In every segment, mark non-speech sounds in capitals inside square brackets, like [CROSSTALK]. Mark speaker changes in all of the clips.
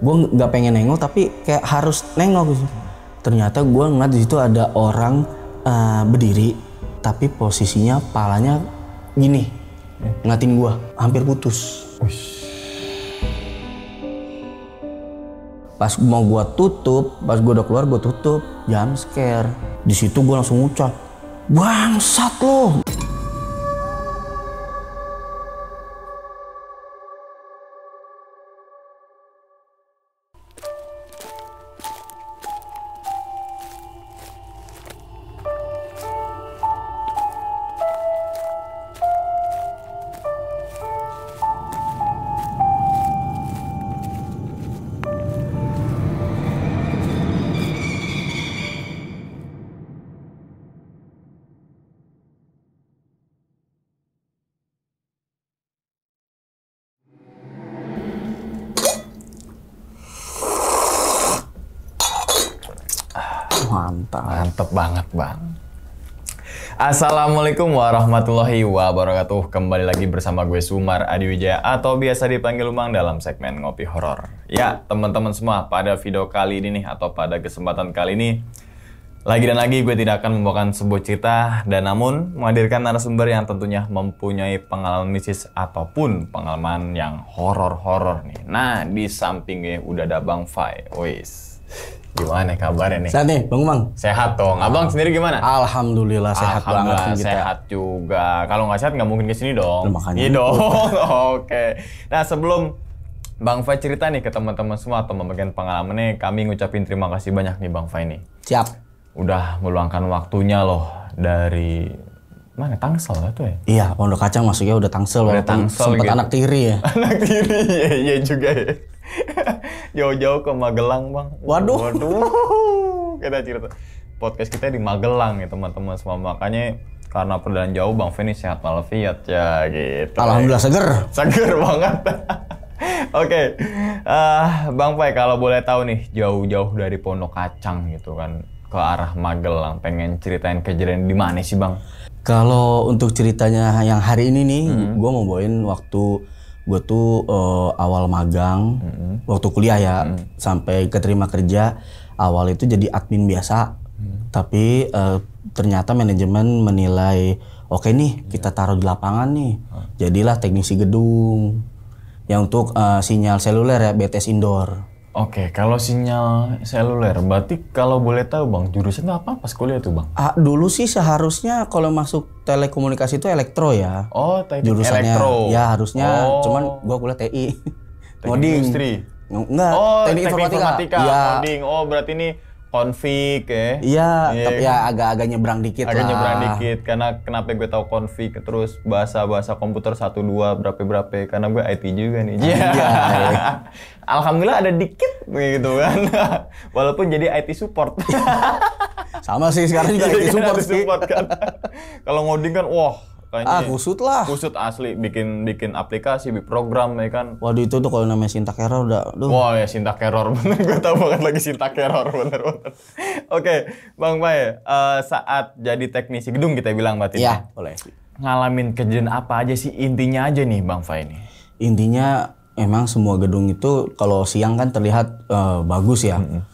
Speaker 1: gue nggak pengen nengok tapi kayak harus nengok gitu ternyata gue ngeliat di situ ada orang uh, berdiri tapi posisinya palanya gini ngatin gue hampir putus pas mau gue tutup pas gue udah keluar gue tutup jam scare di situ gue langsung ngucap bangsat loh
Speaker 2: Assalamualaikum warahmatullahi wabarakatuh. Kembali lagi bersama gue Sumar Adiwijaya atau biasa dipanggil Umang dalam segmen Ngopi Horor. Ya, teman-teman semua, pada video kali ini nih atau pada kesempatan kali ini lagi dan lagi gue tidak akan membawakan sebuah cerita dan namun menghadirkan narasumber yang tentunya mempunyai pengalaman mistis ataupun pengalaman yang horor-horor nih. Nah, di sampingnya udah ada Bang Fai. Wis Gimana kabarnya nih? Sehat nih, Bang Umang? Sehat dong. Abang
Speaker 1: sendiri gimana? Alhamdulillah sehat Alhamdulillah, banget kita. sehat
Speaker 2: juga. Kalau nggak sehat nggak mungkin kesini dong. Loh, makanya. Iya gitu. dong. [LAUGHS] Oke. Nah sebelum Bang Fai cerita nih ke teman-teman semua atau membagikan nih, kami ngucapin terima kasih banyak nih Bang Fai nih. Siap. Udah meluangkan waktunya loh
Speaker 1: dari
Speaker 2: mana Tangsel tuh ya?
Speaker 1: Iya, Pondok Kacang maksudnya udah Tangsel. Udah Tangsel Sempet gitu. anak tiri ya. [LAUGHS]
Speaker 2: anak tiri, iya, iya juga ya. [LAUGHS] Jauh-jauh ke Magelang, Bang. Waduh. Waduh. [LAUGHS] kita cerita podcast kita di Magelang ya, teman-teman semua. Makanya karena perjalanan jauh Bang Feni sehat malafiat ya gitu. Alhamdulillah seger. Seger banget. [LAUGHS] Oke, okay. uh, Bang Pai kalau boleh tahu nih jauh-jauh dari Pondok Kacang gitu kan ke arah Magelang, pengen ceritain kejadian di mana sih Bang?
Speaker 1: Kalau untuk ceritanya yang hari ini nih, hmm. gue mau bawain waktu gue tuh uh, awal magang mm-hmm. waktu kuliah ya mm-hmm. sampai keterima kerja awal itu jadi admin biasa mm tapi uh, ternyata manajemen menilai oke okay nih iya. kita taruh di lapangan nih ah. jadilah teknisi gedung yang untuk uh, sinyal seluler ya BTS indoor Oke, kalau
Speaker 2: sinyal seluler, berarti kalau boleh tahu bang, jurusan apa pas kuliah tuh bang?
Speaker 1: Ah, dulu sih seharusnya kalau masuk telekomunikasi itu elektro ya. Oh, teknik Jurusannya, elektro. Ya harusnya, oh. cuman gua kuliah TI.
Speaker 2: Teknik Ngoding. Industri.
Speaker 1: Enggak, oh, teknik, teknik informatika. informatika. Ya.
Speaker 2: Oh, berarti ini Konfig, ya.
Speaker 1: Iya, yeah. tapi ya kan? agak-agak nyebrang dikit agak lah. nyebrang
Speaker 2: dikit karena kenapa gue tahu konfig terus bahasa-bahasa komputer 1 2 berapa-berapa karena gue IT juga nih. Iya. yeah. [LAUGHS] Alhamdulillah ada dikit gitu kan. [LAUGHS] Walaupun jadi IT support. Iya. Sama sih sekarang juga IT support, [LAUGHS] iya, support kan. Kalau ngoding kan wah kayaknya ah kusut lah kusut asli bikin bikin aplikasi bikin program ya kan
Speaker 1: waduh itu tuh kalau namanya sintak error udah aduh. wah ya sintak error [LAUGHS] bener
Speaker 2: gue tau banget lagi sintak error [LAUGHS] bener bener oke okay, bang Pai uh, saat jadi teknisi gedung kita bilang mbak Tina iya, ya, boleh ngalamin kejadian apa aja sih intinya
Speaker 1: aja nih bang Fai ini intinya emang semua gedung itu kalau siang kan terlihat uh, bagus ya mm -hmm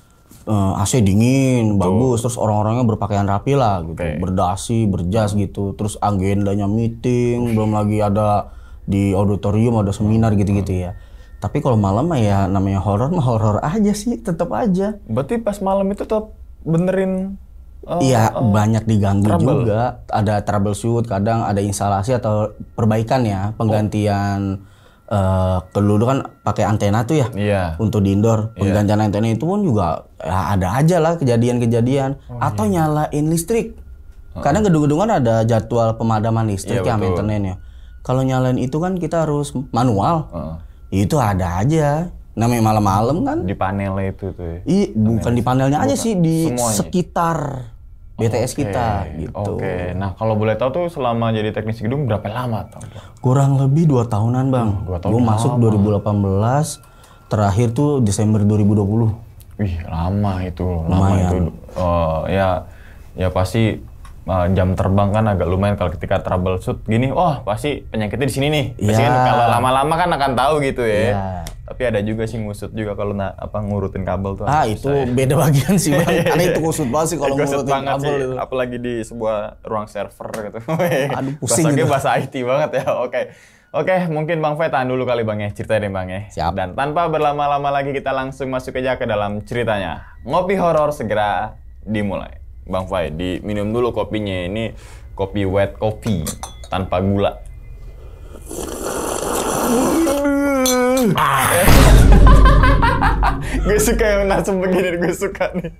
Speaker 1: uh, AC dingin, Betul. bagus, terus orang-orangnya berpakaian rapi lah gitu, berdasi, berjas gitu, terus agendanya meeting, belum lagi ada di auditorium ada seminar hmm. gitu-gitu hmm. ya. Tapi kalau malam ya namanya horor mah horor aja sih, tetap aja. Berarti pas malam itu tetap benerin eh, Iya, uh, uh, banyak diganggu trouble. juga. Ada troubleshoot, kadang ada instalasi atau perbaikan ya, penggantian oh Eh, ke dulu kan pakai antena tuh ya iya. untuk di indoor penggantian iya. antena itu pun juga ya ada aja lah kejadian-kejadian oh, iya. atau iya. nyalain listrik oh. karena gedung-gedungan ada jadwal pemadaman listrik iya, ya maintenance maintenance kalau nyalain itu kan kita harus manual uh itu ada aja namanya malam-malam kan di panelnya itu tuh iya bukan di panelnya bukan. aja sih di Semuanya. sekitar BTS okay. Oh, kita
Speaker 2: gitu. Oke. Okay. Nah, kalau boleh tahu tuh selama jadi teknisi gedung berapa lama tuh?
Speaker 1: Kurang lebih dua tahunan, Bang. Hmm, dua tahun. Lu masuk lama. 2018, terakhir tuh Desember 2020. Wih, lama itu. Lama Lumayan. itu.
Speaker 2: Uh, ya ya pasti Eh, jam terbang kan agak lumayan kalau ketika troubleshoot gini, oh pasti penyakitnya di sini nih. Pasti kan yeah. kalau lama-lama kan akan tahu gitu ya. Yeah. Tapi ada juga sih ngusut juga kalau na, apa ngurutin kabel tuh. Ah itu saya. beda bagian sih bang. [LAUGHS] Karena itu ngusut banget sih kalau ngurutin kabel. Sih, itu. Apalagi di sebuah ruang server gitu. [LAUGHS] Aduh pusing. gitu. bahasa IT banget ya. [LAUGHS] Oke. Okay. Oke, mungkin Bang Fai tahan dulu kali Bang ya, ceritain deh Bang ya. Siap. Dan tanpa berlama-lama lagi kita langsung masuk aja ke dalam ceritanya. Ngopi horor segera dimulai. Bang Fai, diminum dulu kopinya. Ini kopi wet kopi tanpa gula. [LAUGHS] gue suka yang nasem begini, gue suka nih.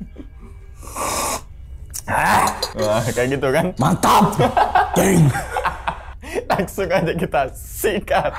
Speaker 2: Wah, kayak gitu kan? Mantap! Ding! [LAUGHS] Langsung aja kita sikat.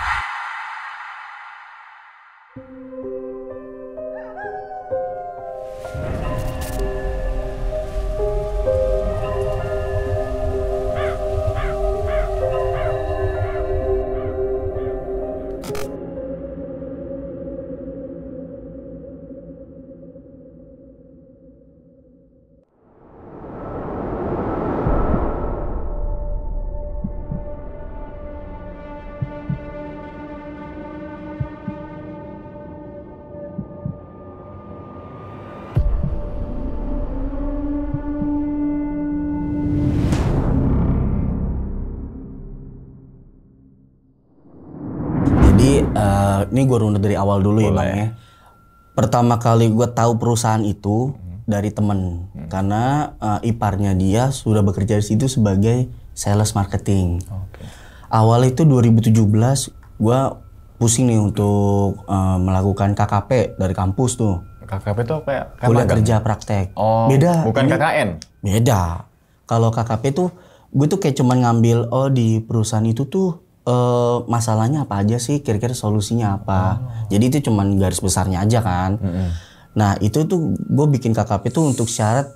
Speaker 1: Ini gue runut dari awal dulu Boleh. ya bang ya. Pertama kali gue tahu perusahaan itu hmm. dari temen, hmm. karena uh, iparnya dia sudah bekerja di situ sebagai sales marketing. Okay. Awal itu 2017 gue pusing nih untuk uh, melakukan KKP dari kampus tuh. KKP
Speaker 2: tuh kayak kuliah Kan Kuliah kerja ya?
Speaker 1: praktek. Oh, beda. Bukan ini, KKN. Beda. Kalau KKP tuh gue tuh kayak cuman ngambil oh di perusahaan itu tuh uh, masalahnya apa aja sih kira-kira solusinya apa oh. jadi itu cuman garis besarnya aja kan mm -hmm. nah itu tuh gue bikin KKP itu untuk syarat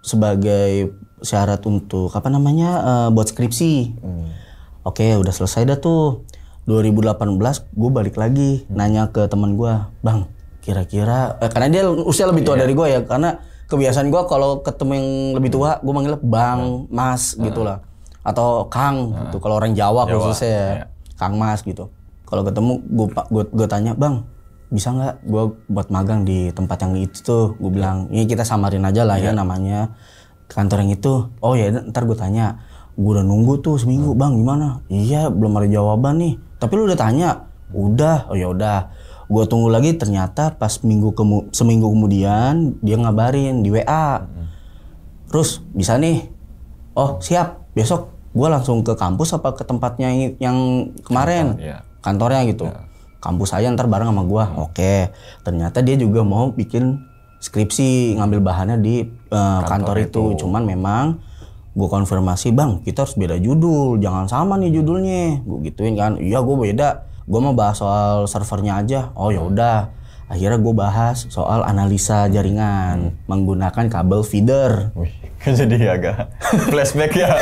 Speaker 1: sebagai syarat untuk apa namanya uh, buat skripsi mm. oke okay, udah selesai dah tuh 2018 gue balik lagi mm. nanya ke teman gue bang kira-kira eh, karena dia usia lebih tua yeah. dari gue ya karena kebiasaan gue kalau ketemu yang lebih tua gue manggilnya bang iya. mas mm. gitulah atau Kang nah. gitu kalau orang Jawa, Jawa khususnya ya. Iya. Kang Mas gitu. Kalau ketemu gue gue gue tanya, "Bang, bisa nggak gue buat magang di tempat yang itu tuh?" Gue iya. bilang, "Ini kita samarin aja lah ya, ya namanya kantor yang itu." Oh ya, ntar gue tanya. Gue udah nunggu tuh seminggu, hmm. "Bang, gimana?" "Iya, belum ada jawaban nih." "Tapi lu udah tanya?" "Udah." "Oh ya udah." Gue tunggu lagi ternyata pas minggu kemu seminggu kemudian dia ngabarin di WA. Terus hmm. bisa nih. Oh siap besok gue langsung ke kampus apa ke tempatnya yang kemarin Kantor, ya. kantornya gitu ya. kampus saya ntar bareng sama gue hmm. oke ternyata dia juga mau bikin skripsi ngambil bahannya di uh, kantor, kantor itu. itu cuman memang gue konfirmasi bang kita harus beda judul jangan sama nih judulnya gue gituin kan iya gue beda gue mau bahas soal servernya aja oh ya hmm. udah akhirnya gue bahas soal analisa jaringan hmm. menggunakan kabel feeder. Wih, kan jadi agak flashback ya.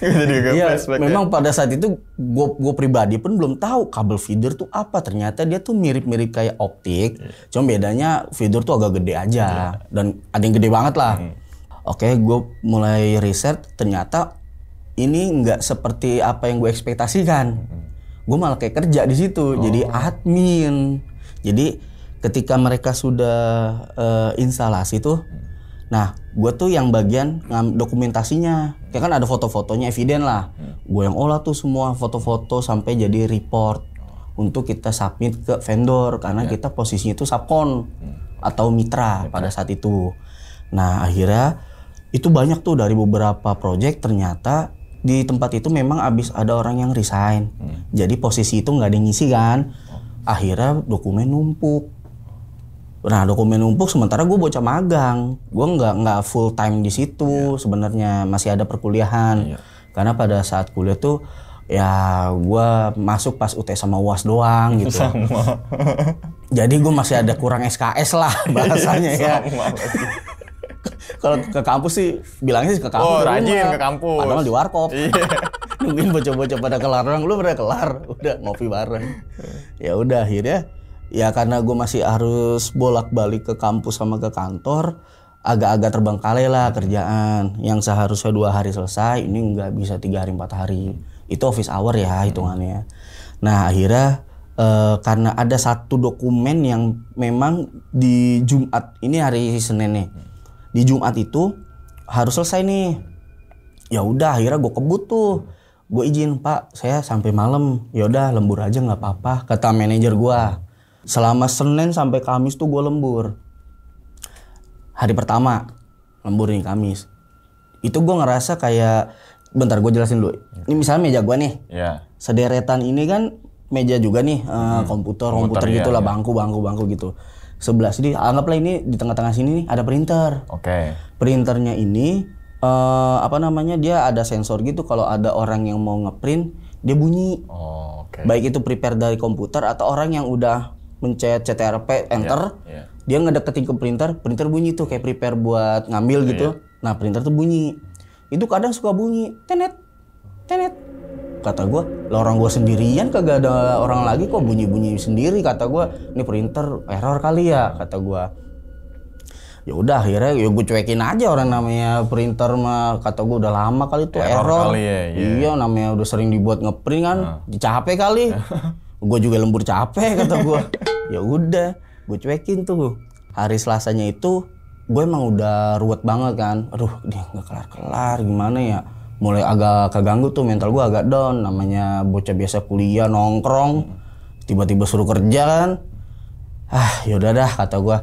Speaker 1: Kan jadi agak iya, ya, flashback. Memang ya. pada saat itu gue gue pribadi pun belum tahu kabel feeder tuh apa. Ternyata dia tuh mirip-mirip kayak optik, yeah. cuma bedanya feeder tuh agak gede aja yeah. dan ada yang gede banget lah. Hmm. Oke, gue mulai riset ternyata ini nggak seperti apa yang gue ekspektasikan. Hmm. Gue malah kayak kerja di situ, oh. jadi admin. Jadi ketika mereka sudah uh, instalasi tuh nah gue tuh yang bagian dokumentasinya kayak kan ada foto-fotonya eviden lah gue yang olah tuh semua foto-foto sampai jadi report untuk kita submit ke vendor karena yeah. kita posisinya itu subkon atau mitra, pada saat itu nah akhirnya itu banyak tuh dari beberapa project ternyata di tempat itu memang abis ada orang yang resign. Hmm. Jadi posisi itu nggak ada yang ngisi kan. Oh. Akhirnya dokumen numpuk. Nah dokumen numpuk sementara gue bocah magang, gue nggak nggak full time di situ yeah. sebenarnya masih ada perkuliahan. Yeah. Karena pada saat kuliah tuh ya gue masuk pas UT sama UAS doang gitu. [LAUGHS] Sama. Jadi gue masih ada kurang SKS lah [LAUGHS] bahasanya ya. [LAUGHS] Kalau ke kampus sih bilangnya sih ke kampus. Oh rajin ke kampus. Padahal di warkop. mungkin iya. Nungguin bocah-bocah pada kelar orang, lu pada kelar, udah ngopi bareng. Ya udah akhirnya ya karena gue masih harus bolak-balik ke kampus sama ke kantor agak-agak terbengkalai lah kerjaan yang seharusnya dua hari selesai ini nggak bisa tiga hari empat hari itu office hour ya hitungannya nah akhirnya eh, karena ada satu dokumen yang memang di Jumat ini hari Senin nih di Jumat itu harus selesai nih ya udah akhirnya gue kebut tuh gue izin pak saya sampai malam ya udah lembur aja nggak apa-apa kata manajer gue selama Senin sampai Kamis tuh gue lembur hari pertama lembur nih Kamis itu gue ngerasa kayak bentar gue jelasin dulu ini misalnya meja gue nih yeah. sederetan ini kan meja juga nih eh, hmm. uh, komputer komputer, iya, gitu lah iya, bangku bangku bangku gitu sebelah sini anggaplah ini di tengah-tengah sini nih ada printer oke okay. printernya ini uh, apa namanya dia ada sensor gitu kalau ada orang yang mau ngeprint dia bunyi oh, okay. baik itu prepare dari komputer atau orang yang udah mencet CTRP enter, yeah, yeah. dia ngedeketin ke printer, printer bunyi tuh kayak prepare buat ngambil yeah, gitu. Yeah. Nah, printer tuh bunyi. Itu kadang suka bunyi, tenet, tenet. Kata gua, lah orang gua sendirian kagak ada orang lagi kok bunyi-bunyi sendiri kata gua, ini printer error kali ya kata gua. Ya udah akhirnya ya gue cuekin aja orang namanya printer mah kata gue udah lama kali tuh error. error. Kali ya, iya. Iya namanya udah sering dibuat ngeprint kan, dicape nah. kali. [LAUGHS] gue juga lembur capek kata gue [LAUGHS] ya udah gue cuekin tuh hari selasanya itu gue emang udah ruwet banget kan aduh dia nggak kelar kelar gimana ya mulai agak keganggu tuh mental gue agak down namanya bocah biasa kuliah nongkrong tiba-tiba suruh kerja kan ah yaudah dah kata gue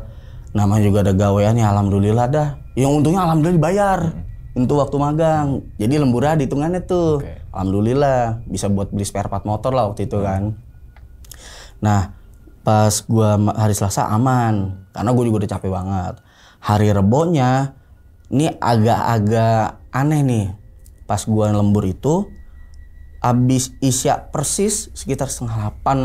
Speaker 1: nama juga ada gawean ya alhamdulillah dah yang untungnya alhamdulillah dibayar hmm. untuk waktu magang jadi lemburan hitungannya tuh okay. alhamdulillah bisa buat beli spare part motor lah waktu itu hmm. kan Nah, pas gue hari Selasa aman, karena gue juga udah capek banget. Hari Rebonya, ini agak-agak aneh nih. Pas gue lembur itu, abis isya persis sekitar setengah delapan,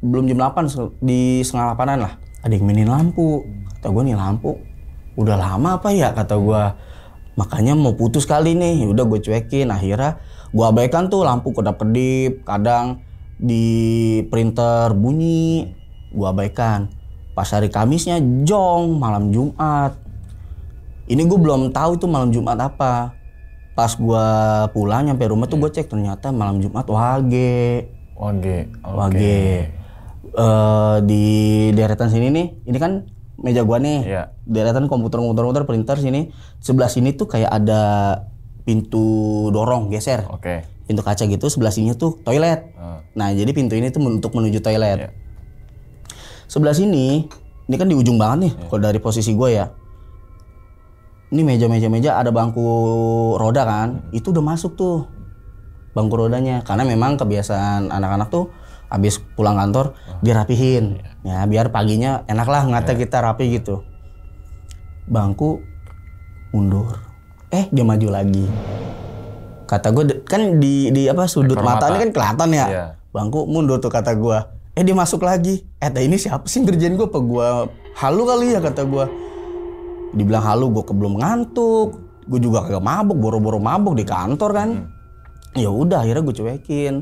Speaker 1: belum jam delapan, di setengah delapanan lah. Ada yang mainin lampu. Kata gue nih lampu, udah lama apa ya kata gue. Makanya mau putus kali nih, udah gue cuekin. Akhirnya gue abaikan tuh lampu kedap-kedip, kadang di printer bunyi gua abaikan pas hari Kamisnya jong malam Jumat ini gua belum tahu itu malam Jumat apa pas gua pulang nyampe rumah tuh gua iya. cek ternyata malam Jumat wage wage okay. wage uh, di deretan sini nih ini kan meja gua nih yeah. deretan komputer komputer komputer printer sini sebelah sini tuh kayak ada pintu dorong geser okay pintu kaca gitu sebelah sini tuh toilet. Hmm. Nah jadi pintu ini tuh untuk menuju toilet. Yeah. Sebelah sini ini kan di ujung banget nih yeah. kalau dari posisi gue ya. Ini meja-meja-meja ada bangku roda kan, hmm. itu udah masuk tuh bangku rodanya karena memang kebiasaan anak-anak tuh habis pulang kantor oh. Ah. dirapihin yeah. ya biar paginya enaklah lah ngata iya. yeah. kita rapi gitu bangku mundur eh dia maju lagi kata gue kan di di apa sudut mata. mata ini kan kelihatan ya yeah. bangku mundur tuh kata gue eh dia masuk lagi eh ini siapa sih kerjaan gue apa gue halu kali ya kata gue dibilang halu gue kebelum ngantuk gue juga kagak mabuk boro-boro mabuk di kantor kan hmm. ya udah akhirnya gue cuekin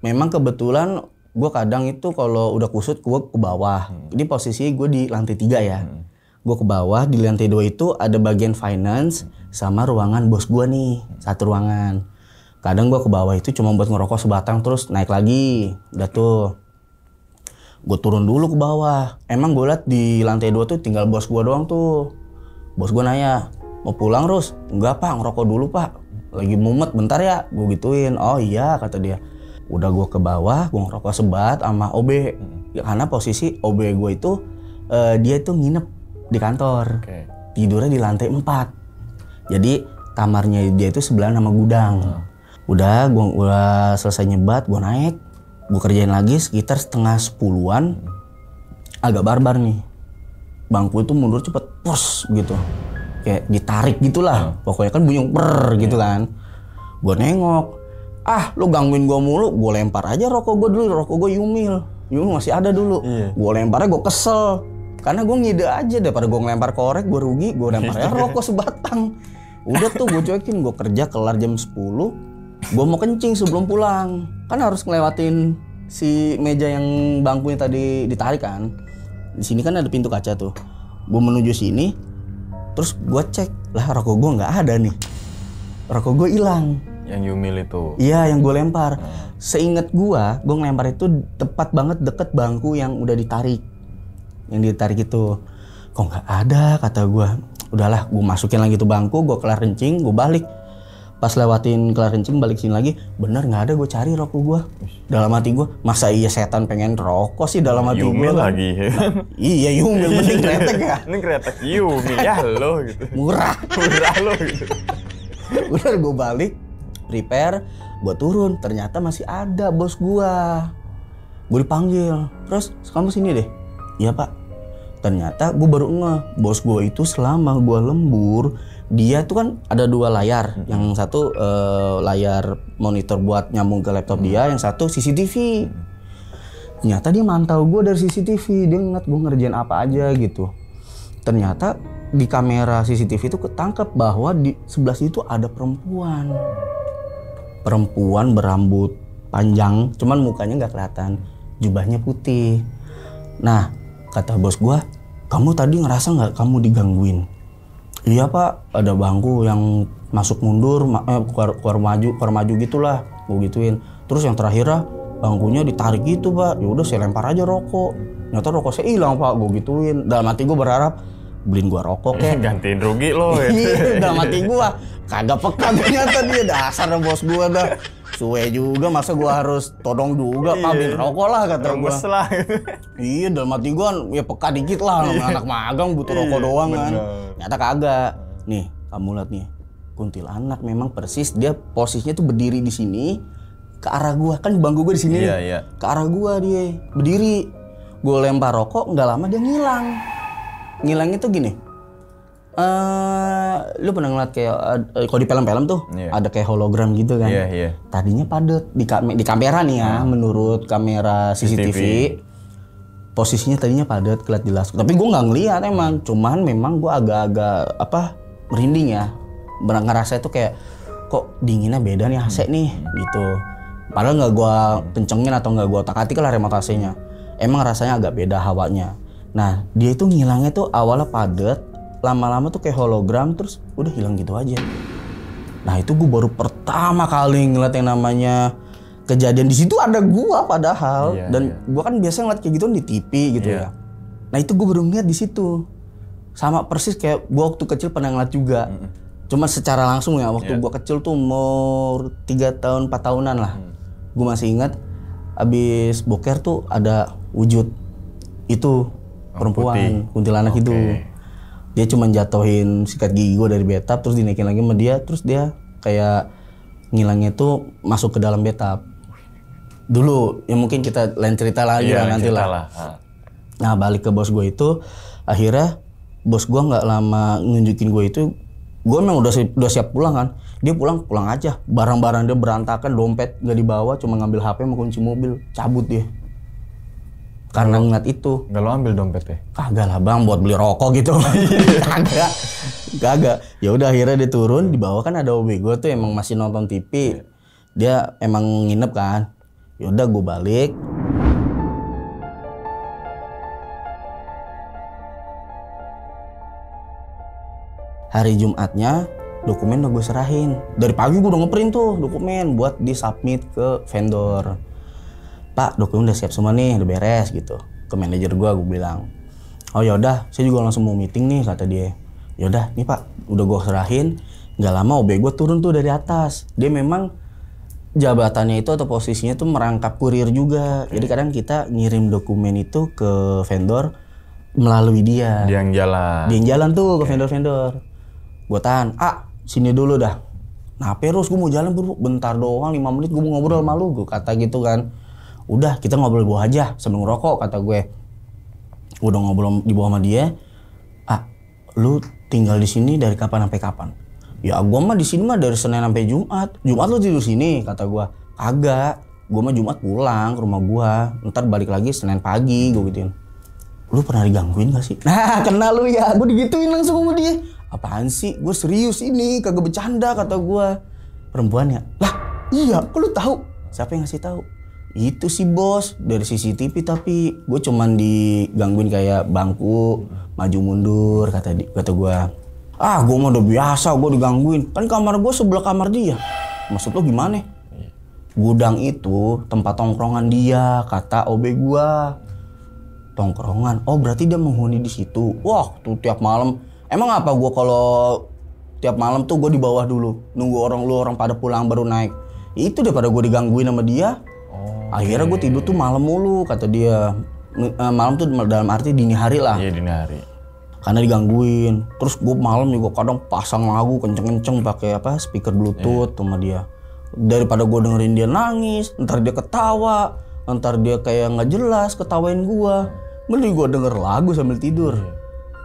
Speaker 1: memang kebetulan gue kadang itu kalau udah kusut gue ke bawah hmm. ini posisi gue di lantai tiga ya hmm gue ke bawah di lantai dua itu ada bagian finance sama ruangan bos gue nih satu ruangan kadang gue ke bawah itu cuma buat ngerokok sebatang terus naik lagi udah tuh gue turun dulu ke bawah emang gue liat di lantai dua tuh tinggal bos gue doang tuh bos gue nanya mau pulang terus enggak pak ngerokok dulu pak lagi mumet bentar ya gue gituin oh iya kata dia udah gue ke bawah gue ngerokok sebat sama OB ya, karena posisi OB gue itu uh, dia itu nginep di kantor. Okay. Tidurnya di lantai 4. Jadi kamarnya dia itu sebelah nama gudang. Oh. Udah gua udah selesai nyebat, gua naik, gua kerjain lagi sekitar setengah sepuluhan. Hmm. Agak barbar nih. Bangku itu mundur cepet, pos gitu. Kayak ditarik gitulah. Oh. Pokoknya kan bunyi per hmm. Iya. gitu kan. Gua nengok. Ah, lu gangguin gua mulu, gua lempar aja rokok gua dulu, rokok gua Yumil. Yumil masih ada dulu. Iya. Gua aja gua kesel karena gue ngide aja deh, pada gue ngelempar korek gue rugi gue lempar rokok sebatang udah tuh gue cuekin gue kerja kelar jam 10 gue mau kencing sebelum pulang kan harus ngelewatin si meja yang bangkunya tadi ditarik kan di sini kan ada pintu kaca tuh gue menuju sini terus gue cek lah rokok gue nggak ada nih rokok gue hilang
Speaker 2: yang Yumil itu. Iya,
Speaker 1: yang gue lempar. Hmm. Seingat gue, gue ngelempar itu tepat banget deket bangku yang udah ditarik yang ditarik itu kok nggak ada kata gue udahlah gue masukin lagi tuh bangku gue kelar rencing gue balik pas lewatin kelar rencing balik sini lagi bener nggak ada gue cari rokok gue dalam hati gue masa iya setan pengen rokok sih dalam hati gue lagi nah, [LAUGHS] iya yumil mending kretek ya ini kretek yumil ya lo gitu murah murah lo gitu udah gue balik repair gue turun ternyata masih ada bos gue gue dipanggil terus kamu sini deh Iya pak. Ternyata gue baru nge bos gue itu selama gue lembur, dia tuh kan ada dua layar. Hmm. Yang satu uh, layar monitor buat nyambung ke laptop hmm. dia, yang satu CCTV. Hmm. Ternyata dia mantau gue dari CCTV, dia ngeliat gue ngerjain apa aja gitu. Ternyata di kamera CCTV itu ketangkep bahwa di sebelah situ ada perempuan. Perempuan berambut panjang, cuman mukanya nggak kelihatan, jubahnya putih. Nah, kata bos gue, kamu tadi ngerasa nggak kamu digangguin? Iya pak, ada bangku yang masuk mundur, ma eh, keluar, keluar maju, keluar maju gitulah, gue gituin. Terus yang terakhir ah, bangkunya ditarik gitu pak, ya udah saya lempar aja rokok. Nyata rokok saya hilang pak, gue gituin. Dalam hati gue berharap beliin gue rokok kayak [LAUGHS] gantiin rugi loh. [LAUGHS] Ya. iya, dalam mati gua. Kagak peka ternyata dia dasar bos gue dah. Suwe juga masa gua harus todong juga, Pak iya. rokok lah kata gua. lah. iya, dalam hati gua ya peka dikit lah iya. anak magang butuh iya, rokok doang kan. Nyata kagak. Nih, kamu lihat nih. kuntil anak memang persis dia posisinya tuh berdiri di sini ke arah gua kan bangku gua di sini. Iya, iya. Ke arah gua dia berdiri. Gua lempar rokok, nggak lama dia ngilang. Ngilangnya tuh gini Uh, lu pernah ngeliat kayak uh, kalau di film-film tuh yeah. ada kayak hologram gitu kan. Yeah, yeah. Tadinya padat di kam di kamera nih ya, hmm. menurut kamera CCTV, CCTV. posisinya tadinya padat kelihatan jelas. Tapi gua nggak ngeliat emang, cuman memang gua agak-agak apa merinding ya, ngerasa itu kayak kok dinginnya beda nih AC hmm. nih gitu. Padahal nggak gua kencengin atau nggak gua takati atik lah remote Emang rasanya agak beda hawanya. Nah, dia itu ngilangnya tuh awalnya padat, lama-lama tuh kayak hologram terus udah hilang gitu aja nah itu gue baru pertama kali ngeliat yang namanya kejadian di situ ada gue padahal iya, dan iya. gue kan biasa ngeliat kayak gitu di TV gitu iya. ya nah itu gue baru ngeliat di situ sama persis kayak gue waktu kecil pernah ngeliat juga mm -hmm. cuma secara langsung ya waktu yeah. gue kecil tuh umur tiga tahun 4 tahunan lah mm. gue masih ingat abis boker tuh ada wujud itu oh, perempuan putih. kuntilanak okay. itu dia cuma jatuhin sikat gigi gue dari betap terus dinaikin lagi sama dia terus dia kayak ngilangnya tuh masuk ke dalam betap dulu ya mungkin kita lain cerita lagi iya, lah nanti lah ah. nah balik ke bos gue itu akhirnya bos gue nggak lama nunjukin gue itu gue memang udah siap, udah siap pulang kan dia pulang pulang aja barang-barang dia berantakan dompet nggak dibawa cuma ngambil HP mau kunci mobil cabut dia karena ngeliat itu. Gak lo ambil dompetnya? Kagak lah bang, buat beli rokok gitu. [LAUGHS] Kagak. Kagak. Ya udah akhirnya dia turun, di bawah kan ada OB gue tuh emang masih nonton TV. Iya. Dia emang nginep kan. Ya udah gue balik. Hari Jumatnya dokumen udah gue serahin. Dari pagi gue udah ngeprint tuh dokumen buat di submit ke vendor Pak dokumen udah siap semua nih udah beres gitu ke manajer gua gue bilang oh ya udah saya juga langsung mau meeting nih kata dia ya udah nih pak udah gua serahin Gak lama OB gua turun tuh dari atas dia memang jabatannya itu atau posisinya tuh merangkap kurir juga okay. jadi kadang kita ngirim dokumen itu ke vendor melalui dia dia yang jalan dia yang jalan tuh okay. ke vendor-vendor gua tahan ah sini dulu dah nah terus gua mau jalan bentar doang lima menit gua mau ngobrol hmm. malu gua kata gitu kan udah kita ngobrol di bawah aja sambil ngerokok kata gue udah ngobrol di bawah sama dia ah lu tinggal di sini dari kapan sampai kapan ya gue mah di sini mah dari senin sampai jumat jumat lu tidur sini kata gue agak gue mah jumat pulang ke rumah gue ntar balik lagi senin pagi gue gituin lu pernah digangguin gak sih [LAUGHS] nah kenal lu ya gue digituin langsung sama dia apaan sih gue serius ini kagak bercanda kata gue perempuan ya lah iya kok lu tahu siapa yang ngasih tahu itu sih bos dari CCTV tapi gue cuman digangguin kayak bangku maju mundur kata di, kata gue ah gue mah udah biasa gue digangguin kan kamar gue sebelah kamar dia maksud lo gimana gudang itu tempat tongkrongan dia kata OB gue tongkrongan oh berarti dia menghuni di situ wah tuh tiap malam emang apa gue kalau tiap malam tuh gue di bawah dulu nunggu orang lu orang pada pulang baru naik itu daripada gue digangguin sama dia Oh, akhirnya gue tidur tuh malam mulu kata dia eh, malam tuh dalam arti dini hari lah iya dini hari karena digangguin terus gue malam juga kadang pasang lagu kenceng-kenceng pakai apa speaker bluetooth yeah. sama dia daripada gue dengerin dia nangis ntar dia ketawa ntar dia kayak nggak jelas ketawain gue mending gue denger lagu sambil tidur iya.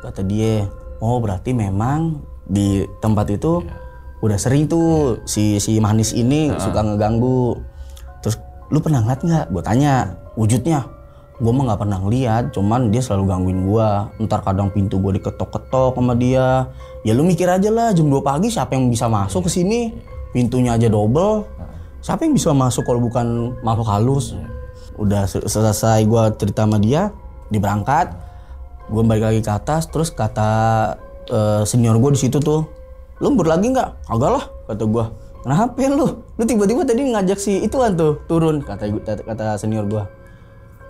Speaker 1: kata dia oh berarti memang di tempat itu iya. udah sering tuh si si manis ini suka ngeganggu lu pernah ngeliat nggak gue tanya wujudnya gue mah nggak pernah ngeliat cuman dia selalu gangguin gue ntar kadang pintu gue diketok-ketok sama dia ya lu mikir aja lah jam 2 pagi siapa yang bisa masuk ke sini pintunya aja double siapa yang bisa masuk kalau bukan makhluk halus udah selesai gue cerita sama dia diberangkat gue balik lagi ke atas terus kata uh, senior gue di situ tuh lu lagi nggak agak lah kata gue kenapa lu lu tiba-tiba tadi ngajak si ituan tuh turun kata kata senior gua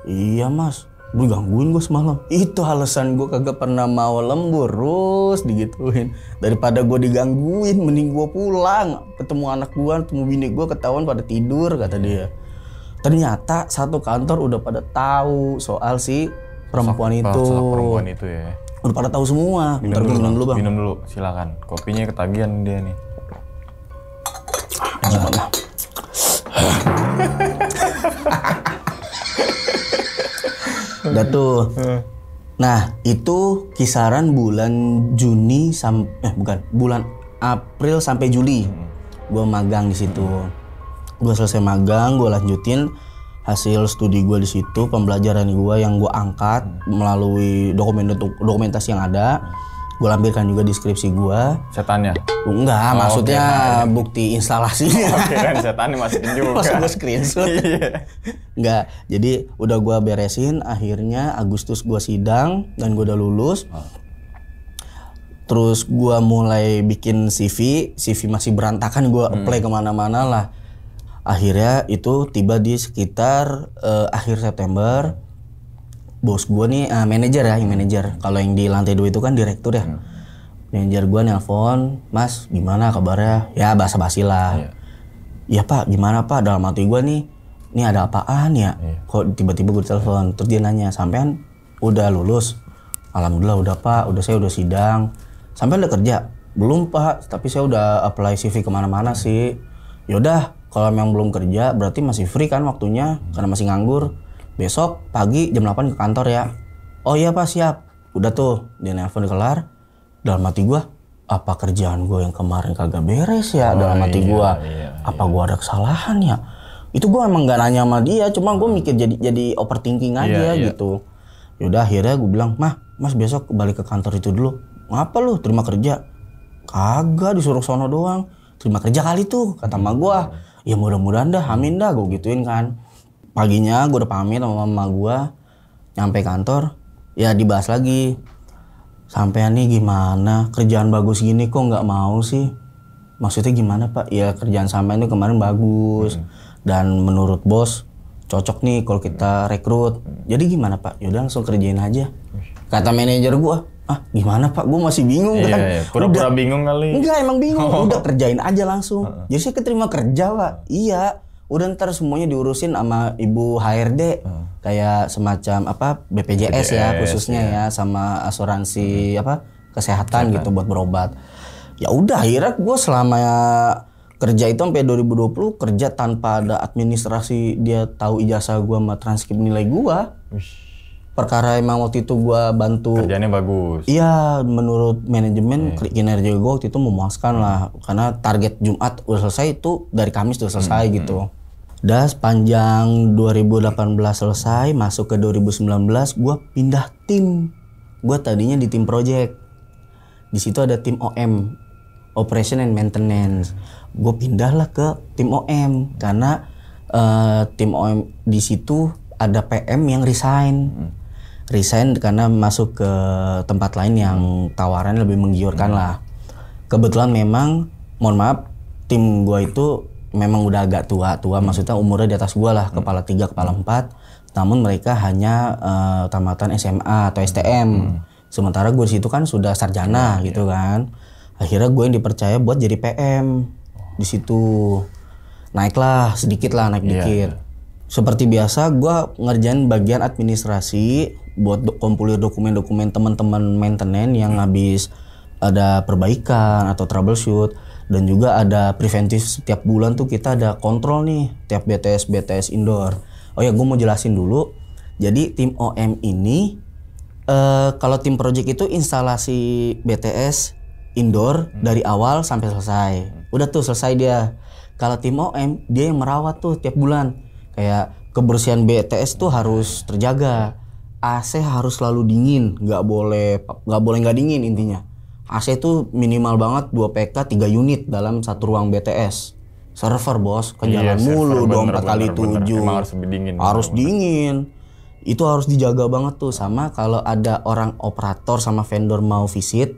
Speaker 1: iya mas lu gangguin gua semalam itu alasan gua kagak pernah mau lembur terus digituin daripada gua digangguin mending gua pulang ketemu anak gua, ketemu bini gua, ketahuan pada tidur kata dia ternyata satu kantor udah pada tahu soal si perempuan itu perempuan itu ya udah pada tahu semua minum dulu, minum dulu bang
Speaker 2: minum dulu silakan kopinya ketagihan dia nih
Speaker 1: Udah tuh. Nah, itu kisaran bulan Juni sampai eh bukan, bulan April sampai Juli. Gue magang di situ. Gue selesai magang, gue lanjutin hasil studi gue di situ, pembelajaran gue yang gue angkat melalui dokumen dokumentasi yang ada gue lampirkan juga deskripsi gue setannya enggak oh, maksudnya okay, bukti instalasinya [LAUGHS] oke okay, setannya masukin juga [LAUGHS] Masuk gue screenshot iya. enggak jadi udah gue beresin akhirnya Agustus gue sidang dan gue udah lulus ah. Terus gue mulai bikin CV, CV masih berantakan, gue hmm. apply kemana-mana lah akhirnya itu tiba di sekitar uh, akhir September bos gue nih uh, eh, manajer ya, yang hmm. manajer. Kalau yang di lantai dua itu kan direktur ya. Yeah. Hmm. Manajer gue nelpon, Mas gimana kabarnya? Ya basa basi lah. Iya Ya Pak, gimana Pak? Dalam hati gue nih, ini ada apaan ya? Yeah. Kok tiba-tiba gue telepon? Yeah. Terus dia nanya, sampean udah lulus? Alhamdulillah udah Pak, udah saya udah sidang. Sampean udah kerja? Belum Pak, tapi saya udah apply CV kemana-mana sih. Yaudah, kalau memang belum kerja berarti masih free kan waktunya karena masih nganggur besok pagi jam 8 ke kantor ya. Oh iya pak siap. Udah tuh dia nelfon kelar. Dalam hati gue apa kerjaan gue yang kemarin kagak beres ya oh, dalam hati iya, gue. Iya, iya, apa gue ada kesalahan ya? Itu gue emang gak nanya sama dia. Cuma gue hmm. mikir jadi jadi overthinking aja iya, iya. gitu. Yaudah akhirnya gue bilang mah mas besok balik ke kantor itu dulu. Ngapa lu terima kerja? Kagak disuruh sono doang. Terima kerja kali tuh kata sama gue. Iya. Ya mudah-mudahan dah, amin dah gue gituin kan paginya gue udah pamit sama mama gue nyampe kantor ya dibahas lagi sampai nih gimana kerjaan bagus gini kok nggak mau sih maksudnya gimana pak ya kerjaan sama itu kemarin bagus hmm. dan menurut bos cocok nih kalau kita rekrut jadi gimana pak yaudah langsung kerjain aja kata manajer gue. ah gimana pak gue masih bingung iya, kan iya, iya. pura bingung kali enggak emang bingung [LAUGHS] udah kerjain aja langsung jadi saya keterima kerja pak iya udah ntar semuanya diurusin sama ibu HRD uh. Hmm. kayak semacam apa BPJS, BPJS ya khususnya ya. ya sama asuransi hmm. apa kesehatan, gitu kesehatan gitu buat berobat ya udah akhirnya gue selama kerja itu sampai 2020 kerja tanpa ada administrasi dia tahu ijazah gue sama transkrip nilai gue perkara emang waktu itu gue bantu kerjanya bagus iya menurut manajemen hmm. kinerja gue waktu itu memuaskan lah karena target Jumat udah selesai itu dari Kamis udah selesai hmm. gitu hmm. dan sepanjang 2018 selesai masuk ke 2019 gue pindah tim gue tadinya di tim project di situ ada tim OM operation and maintenance gue lah ke tim OM karena uh, tim OM di situ ada PM yang resign hmm resign karena masuk ke tempat lain yang tawaran lebih menggiurkan hmm. lah. Kebetulan memang, mohon maaf, tim gue itu memang udah agak tua, tua hmm. maksudnya umurnya di atas gue lah, hmm. kepala tiga, kepala hmm. empat. Namun mereka hanya uh, tamatan SMA atau STM. Hmm. Sementara gue situ kan sudah sarjana hmm, gitu kan. Akhirnya gue yang dipercaya buat jadi PM di situ. Naiklah sedikit lah, naik yeah. Iya. Seperti biasa, gue ngerjain bagian administrasi buat do dokumen-dokumen teman-teman maintenance yang habis ada perbaikan atau troubleshoot dan juga ada preventif setiap bulan tuh kita ada kontrol nih tiap BTS BTS indoor. Oh ya gue mau jelasin dulu. Jadi tim OM ini uh, kalau tim project itu instalasi BTS indoor hmm. dari awal sampai selesai. Udah tuh selesai dia. Kalau tim OM dia yang merawat tuh tiap bulan. Kayak kebersihan BTS tuh harus terjaga AC harus selalu dingin, nggak boleh nggak boleh nggak dingin intinya. AC itu minimal banget 2 PK 3 unit dalam satu ruang BTS. Server bos, ke iya, mulu dong empat kali tujuh harus dingin. Harus bener. dingin. Itu harus dijaga banget tuh sama kalau ada orang operator sama vendor mau visit,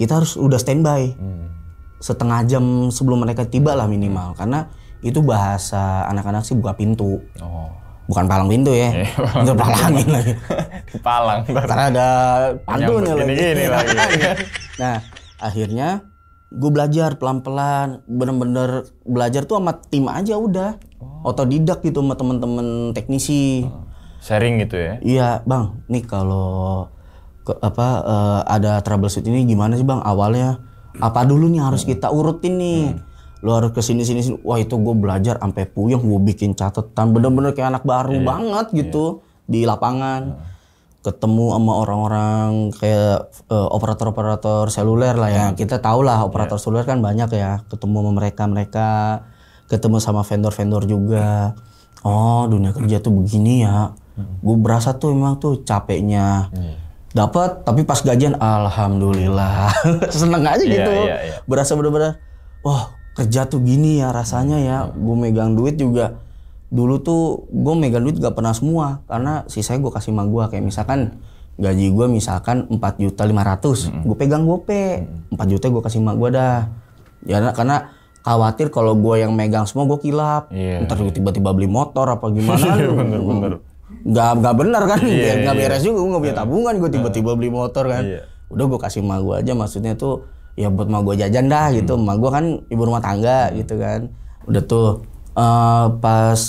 Speaker 1: kita harus udah standby. Hmm. Setengah jam sebelum mereka tiba lah minimal hmm. karena itu bahasa anak-anak sih buka pintu. Oh bukan palang pintu ya iya, itu palangin lagi [LAUGHS] palang karena ada pantun lagi gini, iya. lagi [LAUGHS] nah akhirnya gue belajar pelan-pelan bener-bener belajar tuh sama tim aja udah oh. otodidak gitu sama temen-temen teknisi oh. sharing gitu ya iya bang nih kalau apa uh, ada troubleshoot ini gimana sih bang awalnya apa dulu nih harus hmm. kita urutin nih hmm lu harus kesini sini sini wah itu gue belajar sampai puyeng gue bikin catatan bener-bener kayak anak baru yeah. banget gitu yeah. di lapangan yeah. ketemu sama orang-orang kayak operator eh, operator-operator seluler lah ya yeah. kita tau lah iya. operator yeah. seluler kan banyak ya ketemu sama mereka mereka ketemu sama vendor-vendor juga oh dunia kerja tuh begini ya hmm. gue berasa tuh emang tuh capeknya yeah dapat tapi pas gajian alhamdulillah [LAUGHS] seneng aja iya, gitu yeah, yeah, yeah. berasa bener-bener wah kerja tuh gini ya rasanya ya gue megang duit juga dulu tuh gue megang duit gak pernah semua karena sisanya gue kasih sama gue kayak misalkan gaji gue misalkan 4 juta 500 hmm. gue pegang gope hmm. 4 juta gue kasih sama gue dah ya karena khawatir kalau gue yang megang semua gue kilap yeah. ntar gue tiba-tiba beli motor apa gimana iya, bener, bener. Gak, gak bener kan yeah, gak iya. beres juga gue gak punya iya. tabungan gue tiba-tiba beli motor kan yeah. udah gue kasih sama gue aja maksudnya tuh ya buat mau gue jajan dah hmm. gitu hmm. gue kan ibu rumah tangga hmm. gitu kan udah tuh uh, pas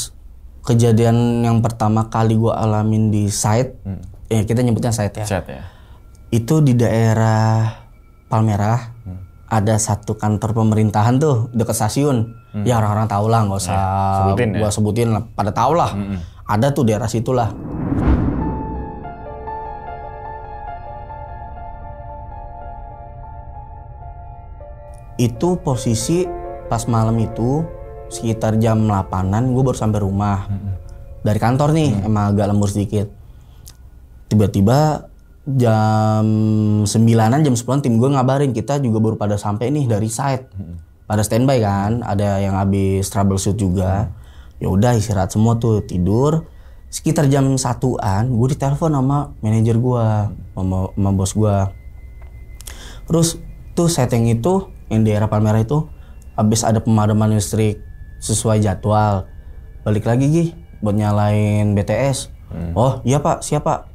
Speaker 1: kejadian yang pertama kali gue alamin di site hmm. ya kita nyebutnya site ya, site ya itu di daerah Palmerah hmm. ada satu kantor pemerintahan tuh dekat stasiun hmm. ya orang-orang tahu lah nggak ya, usah ya, sebutin, ya. gue sebutin pada tahu lah hmm. ada tuh daerah situlah. itu posisi pas malam itu sekitar jam 8-an gue baru sampai rumah dari kantor nih hmm. emang agak lembur sedikit tiba-tiba jam 9-an jam 10-an tim gue ngabarin kita juga baru pada sampai nih dari site pada standby kan ada yang habis troubleshoot juga yaudah ya udah istirahat semua tuh tidur sekitar jam satuan gue ditelepon sama manajer gue sama, sama bos gue terus tuh setting itu yang di daerah palmera itu habis ada pemadaman listrik sesuai jadwal balik lagi gih buat nyalain BTS hmm. oh iya pak siapa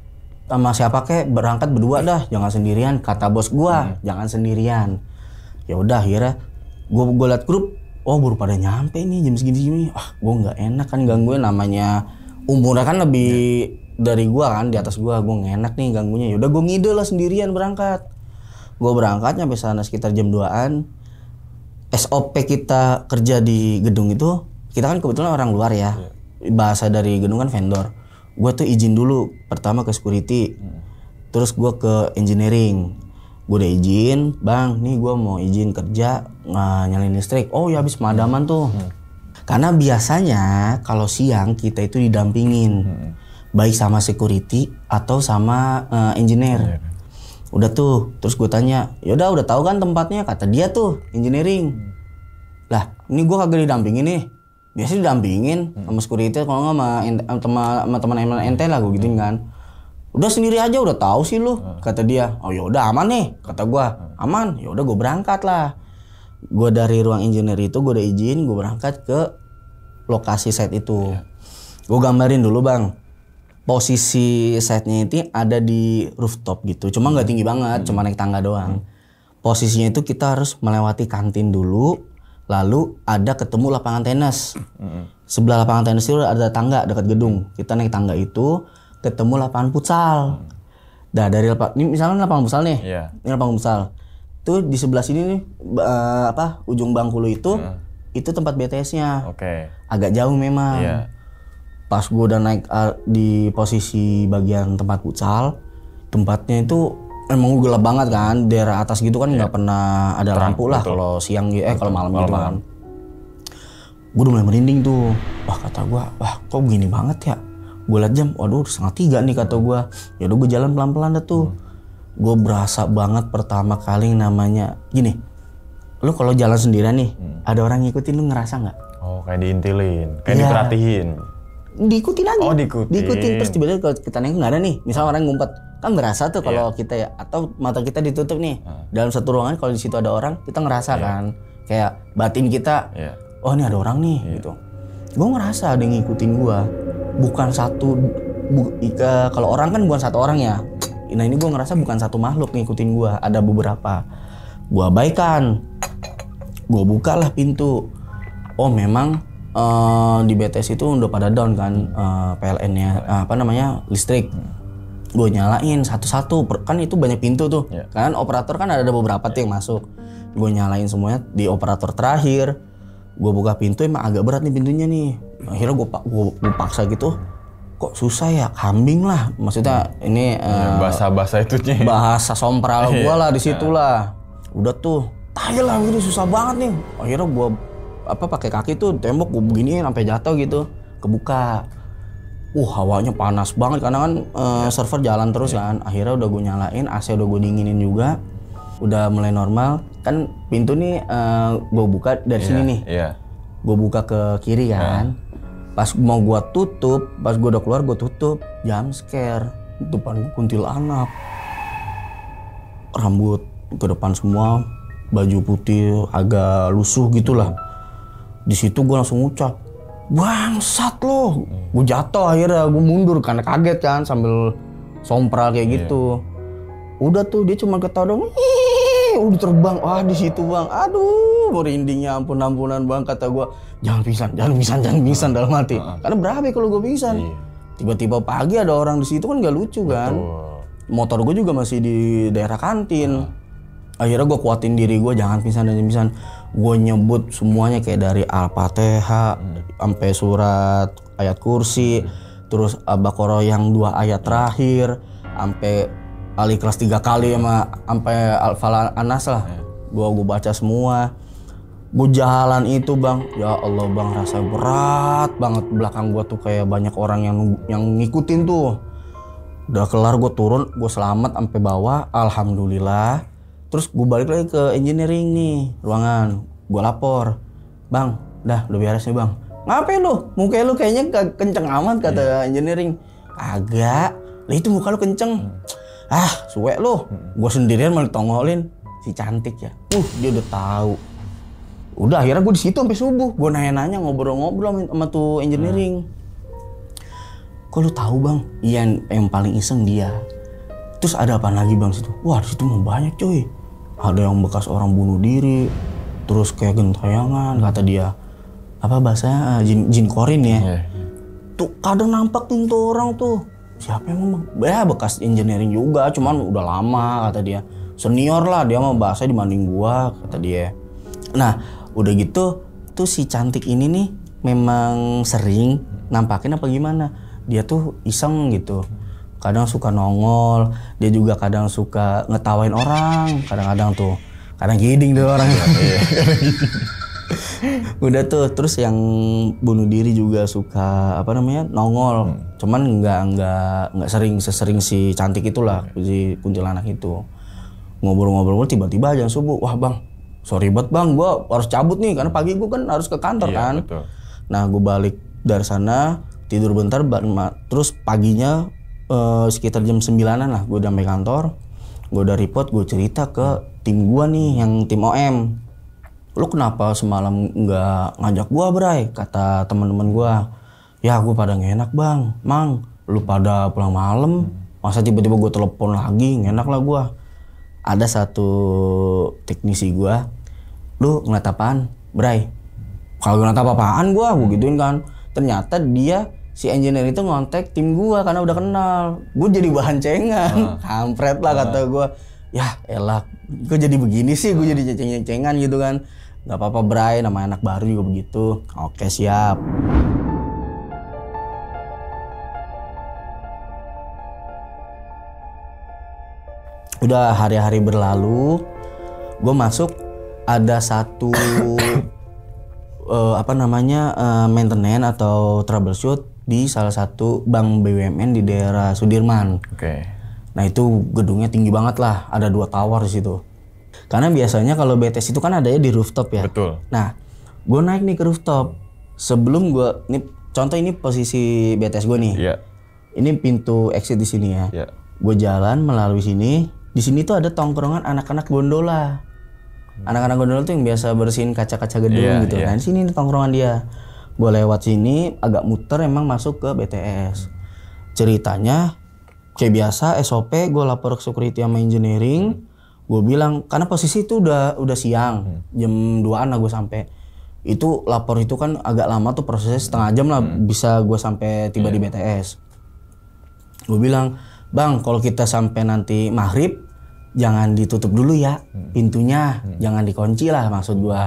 Speaker 1: sama siapa kek berangkat berdua dah jangan sendirian kata bos gua hmm. jangan sendirian ya udah akhirnya gua gua liat grup oh baru pada nyampe nih jam segini segini ah gua nggak enak kan gangguin namanya umurnya kan lebih ya. dari gua kan di atas gua gua nggak enak nih ganggunya ya udah gua ngide lah sendirian berangkat gue berangkat nyampe sana sekitar jam 2an SOP kita kerja di gedung itu kita kan kebetulan orang luar ya iya. bahasa dari gedung kan vendor gue tuh izin dulu pertama ke security hmm. terus gue ke engineering gue udah izin bang nih gue mau izin kerja nyalain listrik oh ya habis pemadaman tuh hmm. karena biasanya kalau siang kita itu didampingin hmm. baik sama security atau sama uh, engineer yeah udah tuh terus gue tanya yaudah udah tahu kan tempatnya kata dia tuh engineering hmm. lah ini gue kagak didampingin nih biasa didampingin hmm. sama security kalau nggak sama teman teman ente lah gue gituin hmm. kan udah sendiri aja udah tahu sih lu hmm. kata dia oh yaudah aman nih kata gue hmm. aman yaudah gue berangkat lah gue dari ruang engineering itu gue udah izin gue berangkat ke lokasi site itu yeah. gue gambarin dulu bang posisi setnya itu ada di rooftop gitu. Cuma nggak tinggi banget, hmm. cuma naik tangga doang. Hmm. Posisinya itu kita harus melewati kantin dulu, lalu ada ketemu lapangan tenis. Hmm. Sebelah lapangan tenis itu ada tangga dekat gedung. Kita naik tangga itu, ketemu lapangan futsal. Hmm. dari lapangan, ini misalnya lapangan futsal nih, yeah. ini lapangan futsal. Itu di sebelah sini nih, apa ujung bangkulu itu, hmm. itu tempat BTS-nya. Oke. Okay. Agak jauh memang. Yeah pas gue udah naik ah, di posisi bagian tempat pucal tempatnya itu emang gue gelap banget kan daerah atas gitu kan iya. nggak yeah. pernah ada Terang, lampu lah kalau siang gitu, eh kalau malam gitu kan gue udah mulai merinding tuh wah kata gue wah kok begini banget ya gue liat jam waduh setengah tiga nih kata gue ya udah gue jalan pelan pelan dah tuh hmm. gue berasa banget pertama kali namanya gini lu kalau jalan sendirian nih hmm. ada orang ngikutin lu ngerasa nggak oh kayak diintilin kayak ya, diperhatiin diikuti lagi. Oh, diikuti. Diikutin terus tiba-tiba kalau kita nengok nggak ada nih, misal ah. orang ngumpet, kan berasa tuh kalau yeah. kita ya atau mata kita ditutup nih uh. dalam satu ruangan kalau di situ ada orang kita ngerasa yeah. kan kayak batin kita yeah. oh ini ada orang nih yeah. gitu gue ngerasa ada yang ngikutin gue bukan satu bu, kalau orang kan bukan satu orang ya nah ini gue ngerasa bukan satu makhluk ngikutin gue ada beberapa gue baikan, gue bukalah pintu oh memang Eh, di BTS itu udah pada down kan uh, eh, PLN-nya uh, eh, apa namanya listrik. Gue nyalain satu-satu, kan itu banyak pintu tuh. Yeah. Kan operator kan ada beberapa yeah. tuh yang masuk. Gue nyalain semuanya di operator terakhir. Gue buka pintu emang agak berat nih pintunya nih. Akhirnya gue pak gue paksa gitu. Kok susah ya kambing lah. Maksudnya hmm. ini uh, bahasa-bahasa itu nih. Bahasa sompral [LAUGHS] iya. gue lah disitulah. Iya. Udah tuh, tai lah gitu susah banget nih. Akhirnya gue apa pakai kaki tuh tembok gue begini sampai jatuh gitu kebuka uh hawanya panas banget karena kan uh, server jalan terus yeah. kan akhirnya udah gue nyalain AC udah gue dinginin juga udah mulai normal kan pintu nih uh, eh, gue buka dari yeah, sini ya, nih yeah. gue buka ke kiri ya. kan yeah. pas mau gue tutup pas gue udah keluar gue tutup jam scare depan gue kuntil anak rambut ke depan semua baju putih agak lusuh gitulah di situ gue langsung ucap bangsat lo gue jatuh akhirnya gue mundur karena kaget kan sambil sompral kayak yeah. gitu udah tuh dia cuma ketawa dong udah terbang wah di situ bang aduh merindingnya ampun ampunan bang kata gue jangan pisan jangan pisan jangan pisan ah, dalam hati ah, ah. karena berapa kalau gue pisan iya. tiba-tiba pagi ada orang di situ kan gak lucu kan Betul. motor gue juga masih di daerah kantin yeah. akhirnya gue kuatin diri gue jangan pisan jangan pisan gue nyebut semuanya kayak dari al-fatihah hmm. sampai surat ayat kursi hmm. terus al yang dua ayat terakhir sampai kali kelas tiga kali sama sampai al-falah anas lah hmm. gue gue baca semua gue jalan itu bang ya allah bang rasa berat banget belakang gue tuh kayak banyak orang yang yang ngikutin tuh udah kelar gue turun gue selamat sampai bawah alhamdulillah terus gue balik lagi ke engineering nih ruangan gue lapor bang dah udah beres nih bang ngapain lu muka lu kayaknya ke kenceng amat kata yeah. engineering agak lah itu muka lu kenceng hmm. ah suwe lu hmm. gue sendirian malah tongolin si cantik ya uh dia udah tahu udah akhirnya gue di situ sampai subuh gue nanya-nanya ngobrol-ngobrol sama tuh engineering hmm kok lu tahu bang iya yang, yang paling iseng dia terus ada apa lagi bang situ wah situ mau banyak cuy ada yang bekas orang bunuh diri terus kayak gentayangan kata dia apa bahasanya eh, jin, jin korin ya yeah. tuh kadang nampak tuh orang tuh siapa yang ngomong ya bekas engineering juga cuman udah lama kata dia senior lah dia mau bahasa dibanding gua kata dia nah udah gitu tuh si cantik ini nih memang sering nampakin apa gimana dia tuh iseng gitu kadang suka nongol dia juga kadang suka ngetawain orang kadang-kadang tuh kadang giding deh orang iya, iya. [LAUGHS] udah tuh terus yang bunuh diri juga suka apa namanya nongol hmm. cuman nggak nggak nggak sering sesering si cantik itulah hmm. si kuntilanak itu ngobrol-ngobrol tiba-tiba aja subuh wah bang sorry banget bang gue harus cabut nih karena pagi gue kan harus ke kantor iya, kan betul. nah gue balik dari sana tidur bentar terus paginya uh, sekitar jam sembilanan lah gue udah sampai kantor gue udah report gue cerita ke tim gue nih yang tim OM lu kenapa semalam nggak ngajak gue bray kata teman-teman gue ya gue pada nggak enak bang mang lu pada pulang malam masa tiba-tiba gue telepon lagi nggak enak lah gue ada satu teknisi gue lu ngeliat apaan bray kalau ngeliat apa apaan gue gue gituin kan ternyata dia si engineer itu ngontek tim gua karena udah kenal. Gua jadi bahan cengan. Uh. [LAUGHS] Kampret lah uh. kata gua. Ya elak, gua jadi begini sih, gua ah. jadi ceng-cengan gitu kan. Gak apa-apa Bray, nama anak baru juga begitu. Oke siap. Udah hari-hari berlalu, gue masuk ada satu uh, [COUGHS] apa namanya uh, maintenance atau troubleshoot di salah satu bank BUMN di daerah Sudirman. Oke. Okay. Nah itu gedungnya tinggi banget lah, ada dua tower di situ. Karena biasanya kalau BTS itu kan adanya di rooftop ya. Betul. Nah, gue naik nih ke rooftop. Sebelum gue, ini, contoh ini posisi BTS gue nih. Iya. Yeah. Ini pintu exit di sini ya. Iya. Yeah. Gue jalan melalui sini. Di sini tuh ada tongkrongan anak-anak gondola. Anak-anak gondola tuh yang biasa bersihin kaca-kaca gedung yeah, gitu. Yeah. Nah di sini tongkrongan dia gue lewat sini agak muter emang masuk ke BTS ceritanya kayak biasa SOP gue lapor ke security sama engineering gue bilang karena posisi itu udah udah siang hmm. jam 2an lah gue sampai itu lapor itu kan agak lama tuh prosesnya setengah jam lah hmm. bisa gue sampai tiba yeah. di iya. BTS gue bilang bang kalau kita sampai nanti maghrib jangan ditutup dulu ya hmm. pintunya hmm. jangan dikunci lah maksud gue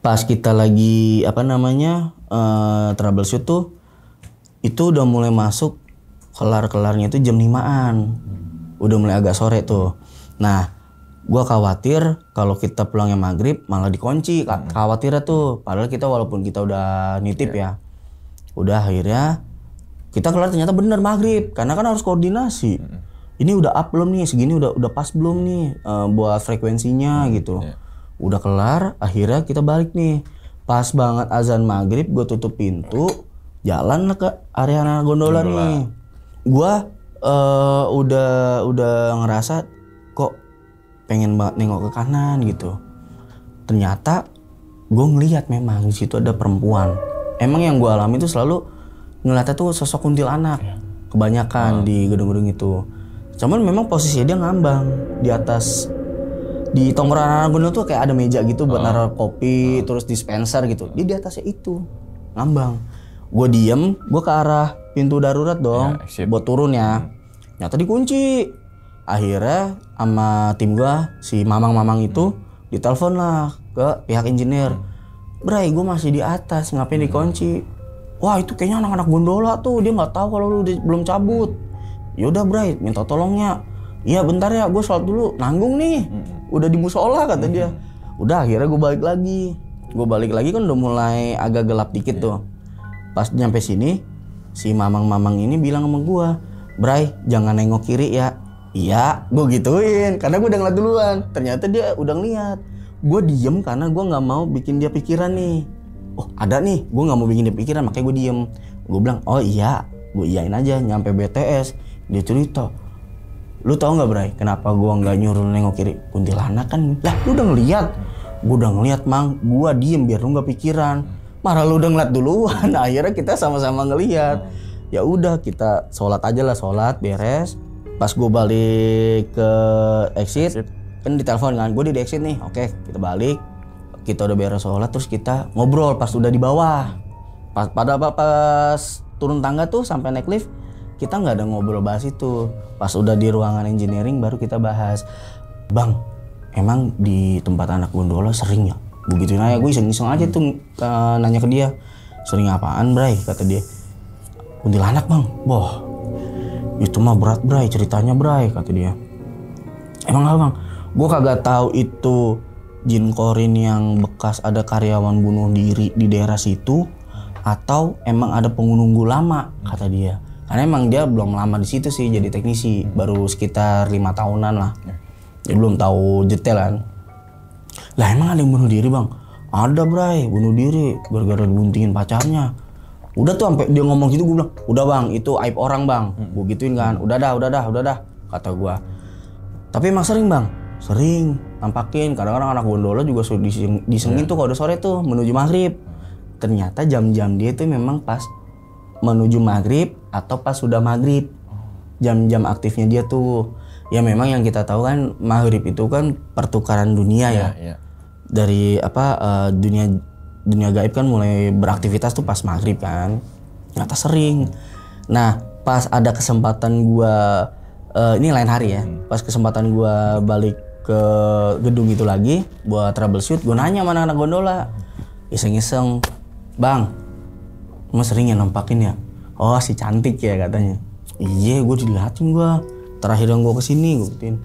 Speaker 1: pas kita lagi apa namanya uh, troubleshoot tuh itu udah mulai masuk kelar-kelarnya itu jam 5-an. Udah mulai agak sore tuh. Nah, gua khawatir kalau kita pulangnya maghrib malah dikunci hmm. khawatirnya tuh padahal kita walaupun kita udah nitip iya. ya udah akhirnya kita kelar ternyata bener maghrib karena kan harus koordinasi hmm. ini udah up belum nih segini udah udah pas belum nih uh, buat frekuensinya hmm, gitu iya. udah kelar akhirnya kita balik nih pas banget azan maghrib gue tutup pintu jalan ke area gondola, gondola. nih gue uh, udah udah ngerasa kok pengen banget nengok ke kanan gitu ternyata gue ngelihat memang di situ ada perempuan emang yang gue alami itu selalu ngeliatnya tuh sosok kuntil anak iya. kebanyakan hmm. di gedung-gedung itu cuman memang posisinya dia ngambang di atas di tongkrongan gunung tuh kayak ada meja gitu buat uh. naruh kopi, uh. terus dispenser gitu. Dia di atasnya itu ngambang. Gue diem, gue ke arah pintu darurat dong, yeah, buat turun ya. Hmm. Nyata dikunci. Akhirnya sama tim gue si mamang-mamang itu hmm. ditelepon lah ke pihak engineer. Hmm. Bray, gue masih di atas, ngapain hmm. dikunci? Wah itu kayaknya anak-anak gondola tuh, dia nggak tahu kalau lu belum cabut. Yaudah Bray, minta tolongnya iya bentar ya gue sholat dulu nanggung nih udah di musola kata hmm. dia udah akhirnya gue balik lagi gue balik lagi kan udah mulai agak gelap dikit yeah. tuh pas nyampe sini si mamang-mamang ini bilang sama gue Bray jangan nengok kiri ya iya gue gituin karena gue udah ngeliat duluan ternyata dia udah ngeliat gue diem karena gue gak mau bikin dia pikiran nih oh ada nih gue gak mau bikin dia pikiran makanya gue diem gue bilang oh iya gue iyain aja nyampe BTS dia cerita lu tau nggak Bray kenapa gua nggak nyuruh nengok kiri kuntilanak kan lah lu udah ngeliat gua udah ngeliat mang gua diem biar lu nggak pikiran marah lu udah ngeliat duluan nah, [LAUGHS] akhirnya kita sama-sama ngeliat ya udah kita sholat aja lah sholat beres pas gua balik ke exit, exit. kan ditelepon kan gua di exit nih oke kita balik kita udah beres sholat terus kita ngobrol pas udah di bawah pas pada pas turun tangga tuh sampai naik lift kita nggak ada ngobrol bahas itu pas udah di ruangan engineering baru kita bahas bang emang di tempat anak gondola sering ya begitu nanya gue iseng iseng aja tuh uh, nanya ke dia sering apaan bray kata dia anak bang boh itu mah berat bray ceritanya bray kata dia emang apa bang gue kagak tahu itu Jin Korin yang bekas ada karyawan bunuh diri di daerah situ atau emang ada pengunggu lama kata dia karena emang dia belum lama di situ sih jadi teknisi hmm. baru sekitar lima tahunan lah hmm. Ya. jadi belum tahu detail kan lah emang ada yang bunuh diri bang ada bray bunuh diri gara-gara dibuntingin pacarnya udah tuh sampai dia ngomong gitu gue bilang udah bang itu aib orang bang hmm. gue gituin kan udah dah udah dah udah dah kata gue tapi emang sering bang sering nampakin kadang-kadang anak gondola juga diseng disengin yeah. tuh kalau udah sore tuh menuju maghrib ternyata jam-jam dia itu memang pas menuju maghrib atau pas sudah maghrib jam-jam aktifnya dia tuh ya memang yang kita tahu kan maghrib itu kan pertukaran dunia ya, ya. ya. dari apa uh, dunia dunia gaib kan mulai beraktivitas tuh pas maghrib kan nyata sering nah pas ada kesempatan gua uh, ini lain hari ya hmm. pas kesempatan gua balik ke gedung itu lagi buat troubleshoot gua nanya mana anak gondola iseng-iseng bang mas sering ya nampakin ya oh si cantik ya katanya iya gue dilatih gue terakhir yang gue kesini gue gituin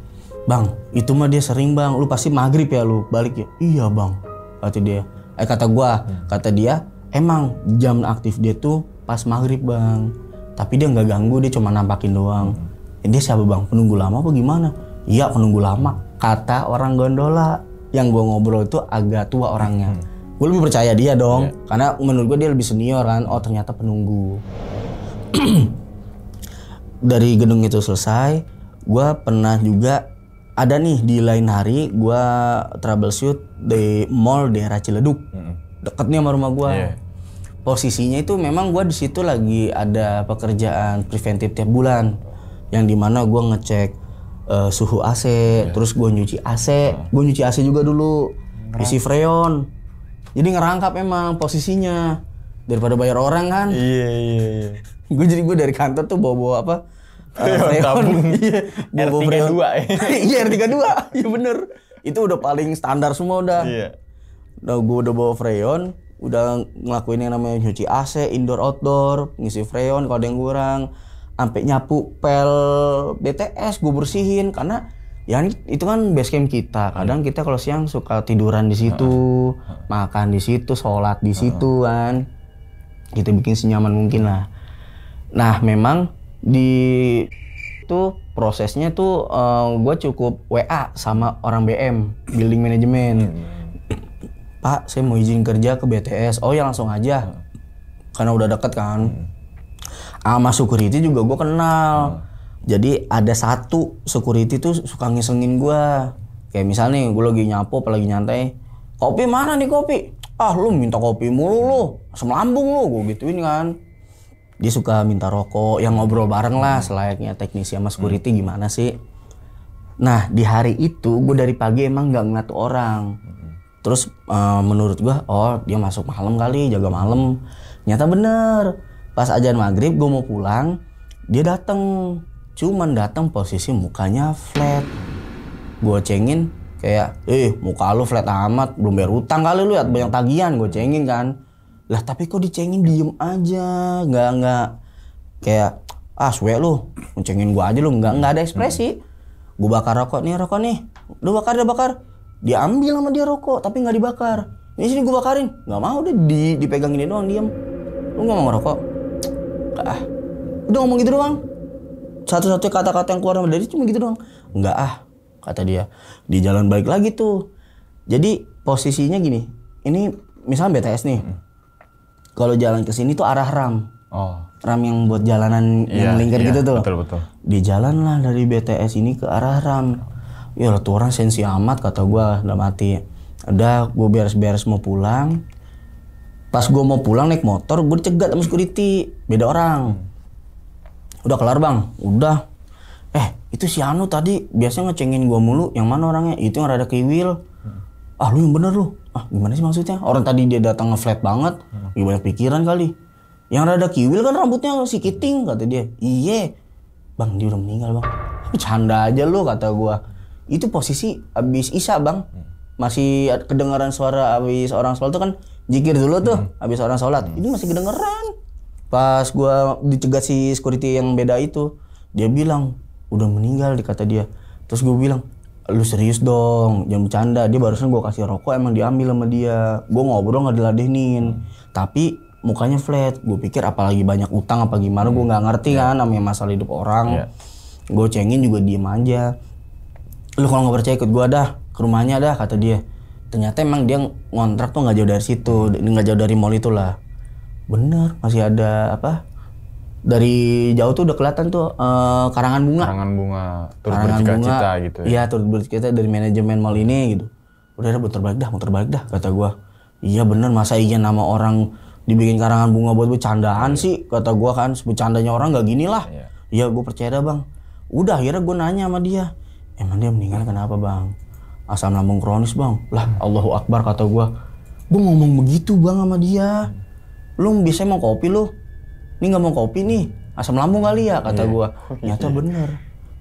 Speaker 1: bang itu mah dia sering bang lu pasti maghrib ya lu balik ya iya bang kata dia eh kata gue hmm. kata dia emang jam aktif dia tuh pas maghrib bang tapi dia nggak ganggu dia cuma nampakin doang Ini hmm. eh, dia siapa bang penunggu lama apa gimana iya penunggu lama kata orang gondola yang gue ngobrol itu agak tua orangnya hmm gue lebih percaya dia dong yeah. karena menurut gue dia lebih senior kan oh ternyata penunggu [CLEARS THROAT] dari gedung itu selesai gue pernah juga ada nih di lain hari gue troubleshoot di mall daerah Ciledug mm -hmm. deket nih sama rumah gue yeah. posisinya itu memang gue di situ lagi ada pekerjaan preventif tiap bulan yang dimana gue ngecek uh, suhu AC yeah. terus gue nyuci AC yeah. gue nyuci AC juga dulu isi freon jadi ngerangkap emang posisinya daripada bayar orang kan. Iya iya iya. gue jadi gue dari kantor tuh bawa-bawa apa? [LAUGHS] Eh, freon, [LAUGHS] iya, bawa freon. Ya. [LAUGHS] Iya, r tiga dua. Iya bener. Itu udah paling standar semua udah. Iya. Udah gue udah bawa freon, udah ngelakuin yang namanya nyuci AC, indoor outdoor, ngisi freon kalau ada yang kurang, sampai nyapu pel BTS gue bersihin karena ya itu kan base camp kita hmm. kadang kita kalau siang suka tiduran di situ hmm. makan di situ sholat di hmm. situ kan kita gitu, bikin senyaman mungkin lah nah memang di itu prosesnya tuh uh, eh, gue cukup wa sama orang bm building management pak saya mau izin kerja ke bts oh ya langsung aja karena udah deket kan sama security juga gue kenal jadi ada satu security tuh suka ngisengin gue kayak misalnya gue lagi nyapu apalagi nyantai kopi mana nih kopi ah lu minta kopi mulu lu asam lambung lu gue gituin kan dia suka minta rokok yang ngobrol bareng lah selayaknya teknisi sama security hmm. gimana sih nah di hari itu gue dari pagi emang nggak ngeliat orang hmm. terus uh, menurut gue oh dia masuk malam kali jaga malam nyata bener pas ajan maghrib gue mau pulang dia dateng cuman datang posisi mukanya flat gue cengin kayak eh muka lu flat amat belum bayar utang kali lu ya banyak tagihan gue cengin kan lah tapi kok dicengin diem aja nggak nggak kayak ah suwe lu cengin gue aja lu nggak nggak ada ekspresi gue bakar rokok nih rokok nih udah bakar udah bakar dia ambil sama dia rokok tapi nggak dibakar ini sini gue bakarin nggak mau deh di dipegang doang diem lu nggak mau ngerokok ah udah ngomong gitu doang satu satu kata-kata yang keluar dari cuma gitu doang Enggak ah kata dia di jalan balik lagi tuh jadi posisinya gini ini misalnya BTS nih hmm. kalau jalan ke sini tuh arah ram oh. ram yang buat jalanan yeah, yang iya, lingkar yeah, gitu tuh betul betul di jalan lah dari BTS ini ke arah ram ya tuh orang sensi amat kata gue udah mati udah gue beres-beres mau pulang pas gue mau pulang naik motor gue dicegat sama security beda orang hmm udah kelar bang udah eh itu si Anu tadi biasanya ngecengin gua mulu yang mana orangnya itu yang rada kiwil ah lu yang bener lu ah gimana sih maksudnya orang tadi dia datang ngeflat banget hmm. ya banyak pikiran kali yang rada kiwil kan rambutnya si kiting kata dia iye bang dia udah meninggal bang bercanda [LAUGHS] aja lu kata gua itu posisi abis isa bang hmm. masih kedengaran suara abis orang sholat tuh kan jikir dulu tuh hmm. abis orang sholat hmm. ini masih kedengeran pas gua dicegat si security yang beda itu dia bilang udah meninggal dikata dia terus gue bilang lu serius dong jangan bercanda dia barusan gua kasih rokok emang diambil sama dia gua ngobrol nggak diladenin tapi mukanya flat gue pikir apalagi banyak utang apa gimana hmm. gue nggak ngerti yeah. kan iya. namanya masalah hidup orang yeah. gue cengin juga diem aja lu kalau nggak percaya ikut gua dah ke rumahnya dah kata dia ternyata emang dia ngontrak tuh nggak jauh dari situ nggak jauh dari mall itulah bener masih ada apa dari jauh tuh udah kelihatan tuh uh, karangan bunga karangan bunga turut karangan bercita-cita gitu ya iya turut bercita dari manajemen mal ini gitu udah udah muter balik dah muter balik dah kata gua iya bener masa iya nama orang dibikin karangan bunga buat bercandaan yeah. sih kata gua kan bercandanya orang gak gini lah iya yeah. gua percaya dah bang udah akhirnya gua nanya sama dia emang dia meninggal kenapa bang asam lambung kronis bang lah Allahu Akbar kata gua gua ngomong begitu bang sama dia lu bisa mau kopi lu ini nggak mau kopi nih asam lambung kali ya kata yeah. gua nyata bener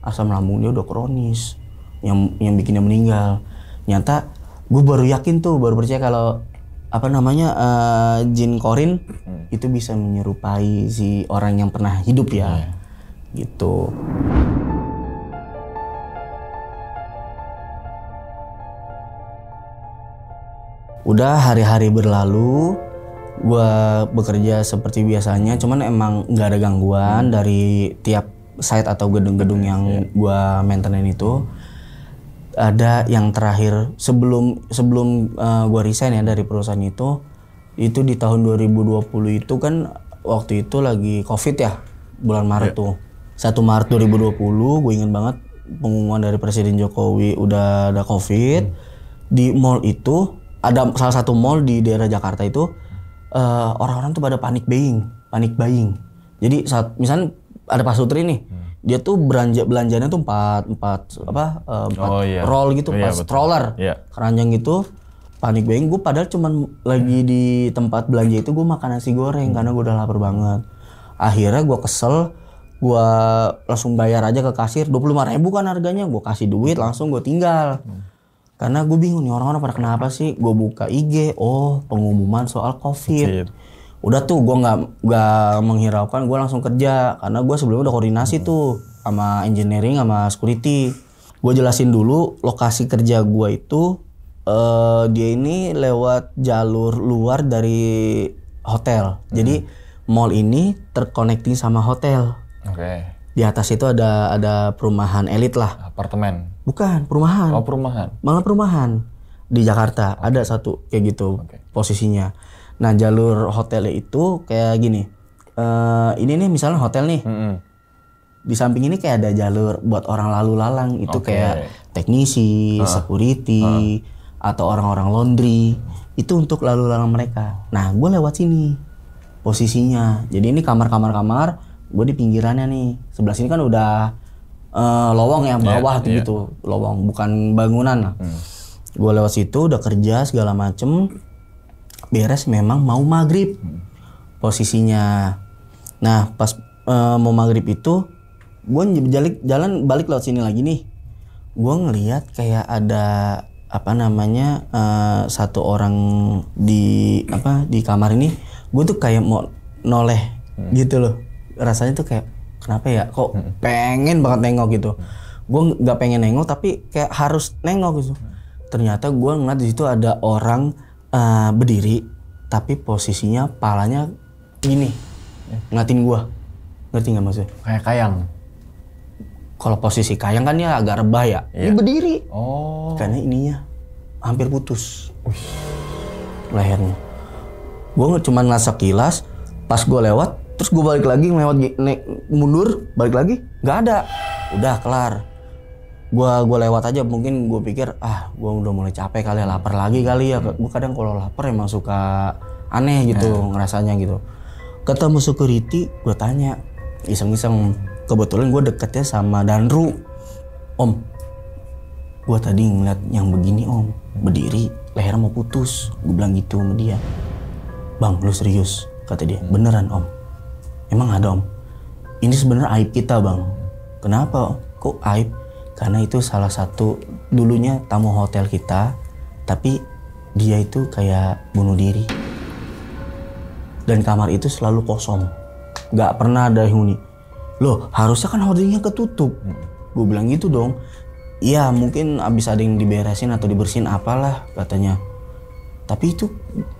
Speaker 1: asam lambung dia udah kronis yang yang bikinnya meninggal nyata gue baru yakin tuh baru percaya kalau apa namanya uh, jin korin hmm. itu bisa menyerupai si orang yang pernah hidup ya yeah. gitu udah hari-hari berlalu gue bekerja seperti biasanya cuman emang nggak ada gangguan hmm. dari tiap site atau gedung-gedung yang yeah. gue maintenance itu ada yang terakhir sebelum sebelum uh, eh, gue resign ya dari perusahaan itu itu di tahun 2020 itu kan waktu itu lagi covid ya bulan Maret yeah. tuh 1 Maret 2020 gue ingin banget pengumuman dari Presiden Jokowi udah ada covid hmm. di mall itu ada salah satu mall di daerah Jakarta itu orang eh, orang-orang tuh pada panik buying, panik buying. Jadi saat misalnya ada Pak Sutri nih, hmm. dia tuh beranjak belanjanya tuh empat empat apa uh, empat oh, iya. roll gitu, iya, empat oh, iya, stroller, iya. keranjang gitu. Panik buying, gue padahal cuman lagi di tempat belanja itu gue makan nasi goreng hmm. karena gue udah lapar banget. Akhirnya gue kesel, gue langsung bayar aja ke kasir dua puluh ribu kan harganya, gue kasih duit langsung gue tinggal. Hmm karena gue bingung nih orang-orang pada kenapa sih gue buka IG oh pengumuman soal covid, udah tuh gue nggak nggak menghiraukan gue langsung kerja karena gue sebelumnya udah koordinasi hmm. tuh sama engineering sama security gue jelasin dulu lokasi kerja gue itu uh, dia ini lewat jalur luar dari hotel hmm. jadi mall ini terkonekting sama hotel okay. di atas itu ada ada perumahan elit lah apartemen Bukan, perumahan. Oh, perumahan. Malah perumahan di Jakarta okay. ada satu kayak gitu okay. posisinya. Nah, jalur hotelnya itu kayak gini. Uh, ini nih misalnya hotel nih. Mm -hmm. Di samping ini kayak ada jalur buat orang lalu lalang itu okay. kayak teknisi, huh? security, huh? atau orang-orang laundry. Itu untuk lalu lalang mereka. Nah, gue lewat sini posisinya. Jadi ini kamar-kamar kamar, gue di pinggirannya nih. Sebelah sini kan udah uh, lowong yang iya, bawah yeah, tuh yeah. gitu, lowong bukan bangunan lah. Hmm. Gue lewat situ udah kerja segala macem, beres memang mau maghrib hmm. posisinya. Nah pas uh, mau maghrib itu, gue jalan, jalan balik lewat sini lagi nih. Gue ngeliat kayak ada apa namanya uh, satu orang di apa di kamar ini gue tuh kayak mau noleh hmm. gitu loh rasanya tuh kayak kenapa ya kok hmm. pengen banget nengok gitu gue nggak pengen nengok tapi kayak harus nengok gitu hmm. ternyata gue ngeliat di situ ada orang uh, berdiri tapi posisinya palanya gini ya. ngatin gue ngerti nggak maksudnya kayak kayang kalau posisi kayang kan ya agak rebah ya yeah. ini berdiri oh karena ininya hampir putus Uish. lehernya gue cuma ngerasa kilas pas gue lewat terus gue balik lagi lewat naik mundur balik lagi nggak ada udah kelar gue gua lewat aja mungkin gue pikir ah gue udah mulai capek kali ya lapar lagi kali ya hmm. gue kadang kalau lapar emang suka aneh gitu hmm. ngerasanya gitu ketemu security gue tanya iseng-iseng kebetulan gue deketnya sama Danru om gue tadi ngeliat yang begini om berdiri leher mau putus gue bilang gitu sama dia bang lu serius kata dia beneran om Emang ada om? Ini sebenarnya aib kita bang. Kenapa? Kok aib? Karena itu salah satu dulunya tamu hotel kita, tapi dia itu kayak bunuh diri. Dan kamar itu selalu kosong. Gak pernah ada huni. Loh, harusnya kan hotelnya ketutup. Hmm. Gue bilang gitu dong. Iya mungkin abis ada yang diberesin atau dibersihin apalah katanya tapi itu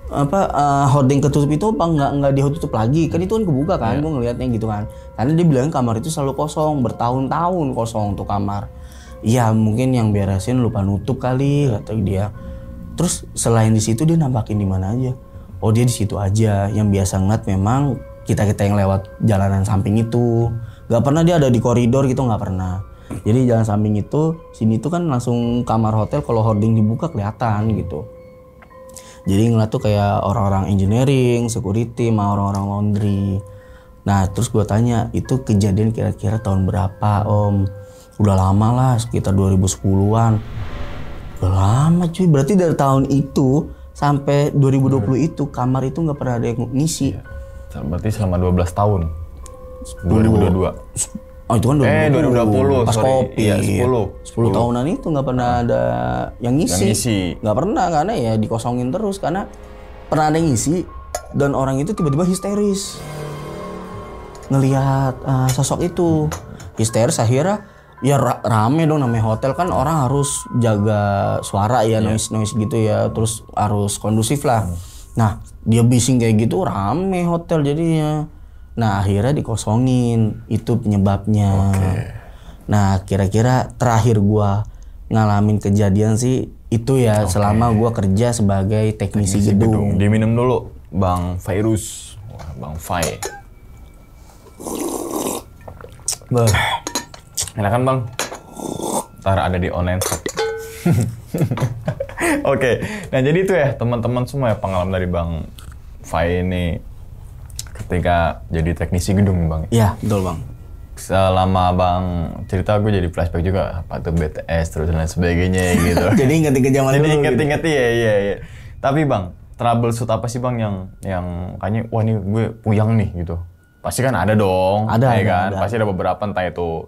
Speaker 1: apa uh, eh, hording ketutup itu apa nggak nggak dia lagi kan itu kan kebuka kan yeah. gue ngelihatnya gitu kan karena dia bilang kamar itu selalu kosong bertahun-tahun kosong tuh kamar ya mungkin yang beresin lupa nutup kali kata dia terus selain di situ dia nampakin di mana aja oh dia di situ aja yang biasa ngeliat memang kita kita yang lewat jalanan samping itu nggak pernah dia ada di koridor gitu nggak pernah jadi jalan samping itu sini tuh kan langsung kamar hotel kalau hording dibuka kelihatan gitu jadi ngeliat tuh kayak orang-orang engineering security sama orang-orang laundry nah terus gue tanya itu kejadian kira-kira tahun berapa om udah lama lah sekitar 2010-an udah lama cuy berarti dari tahun itu sampai 2020 hmm. itu kamar itu nggak pernah ada yang ngisi iya. berarti
Speaker 2: selama 12 tahun 10, 2022 Oh itu kan 2020. Eh 2020. Pas sorry. kopi. Iya, 10. 10. 10 tahunan
Speaker 1: itu nggak pernah ada yang ngisi. Yang ngisi. Gak pernah karena ya dikosongin terus karena pernah ada yang ngisi dan orang itu tiba-tiba histeris ngelihat uh, sosok itu histeris akhirnya ya ra rame dong namanya hotel kan orang harus jaga suara ya noise noise noise gitu ya terus harus kondusif lah nah dia bising kayak gitu rame hotel jadinya Nah akhirnya dikosongin itu penyebabnya. Okay. Nah kira-kira terakhir gue ngalamin kejadian sih itu ya okay. selama gue kerja sebagai teknisi, teknisi gedung. gedung. Diminum dulu Bang Virus, Bang Fai.
Speaker 2: Enak kan Bang? Ntar ada di online shop. [LAUGHS] Oke, okay. nah jadi itu ya teman-teman semua ya pengalaman dari Bang Fai ini ketika jadi teknisi gedung bang. Iya betul bang. Selama bang cerita gue jadi flashback juga apa tuh BTS terus dan lain sebagainya [LAUGHS] gitu. jadi inget-inget zaman jadi dulu. Inget-inget gitu. iya iya iya. Tapi bang trouble troubleshoot apa sih bang yang yang kayaknya wah ini gue puyang nih gitu. Pasti kan ada dong. Ada, ya ada, kan. Ada. Pasti ada beberapa entah itu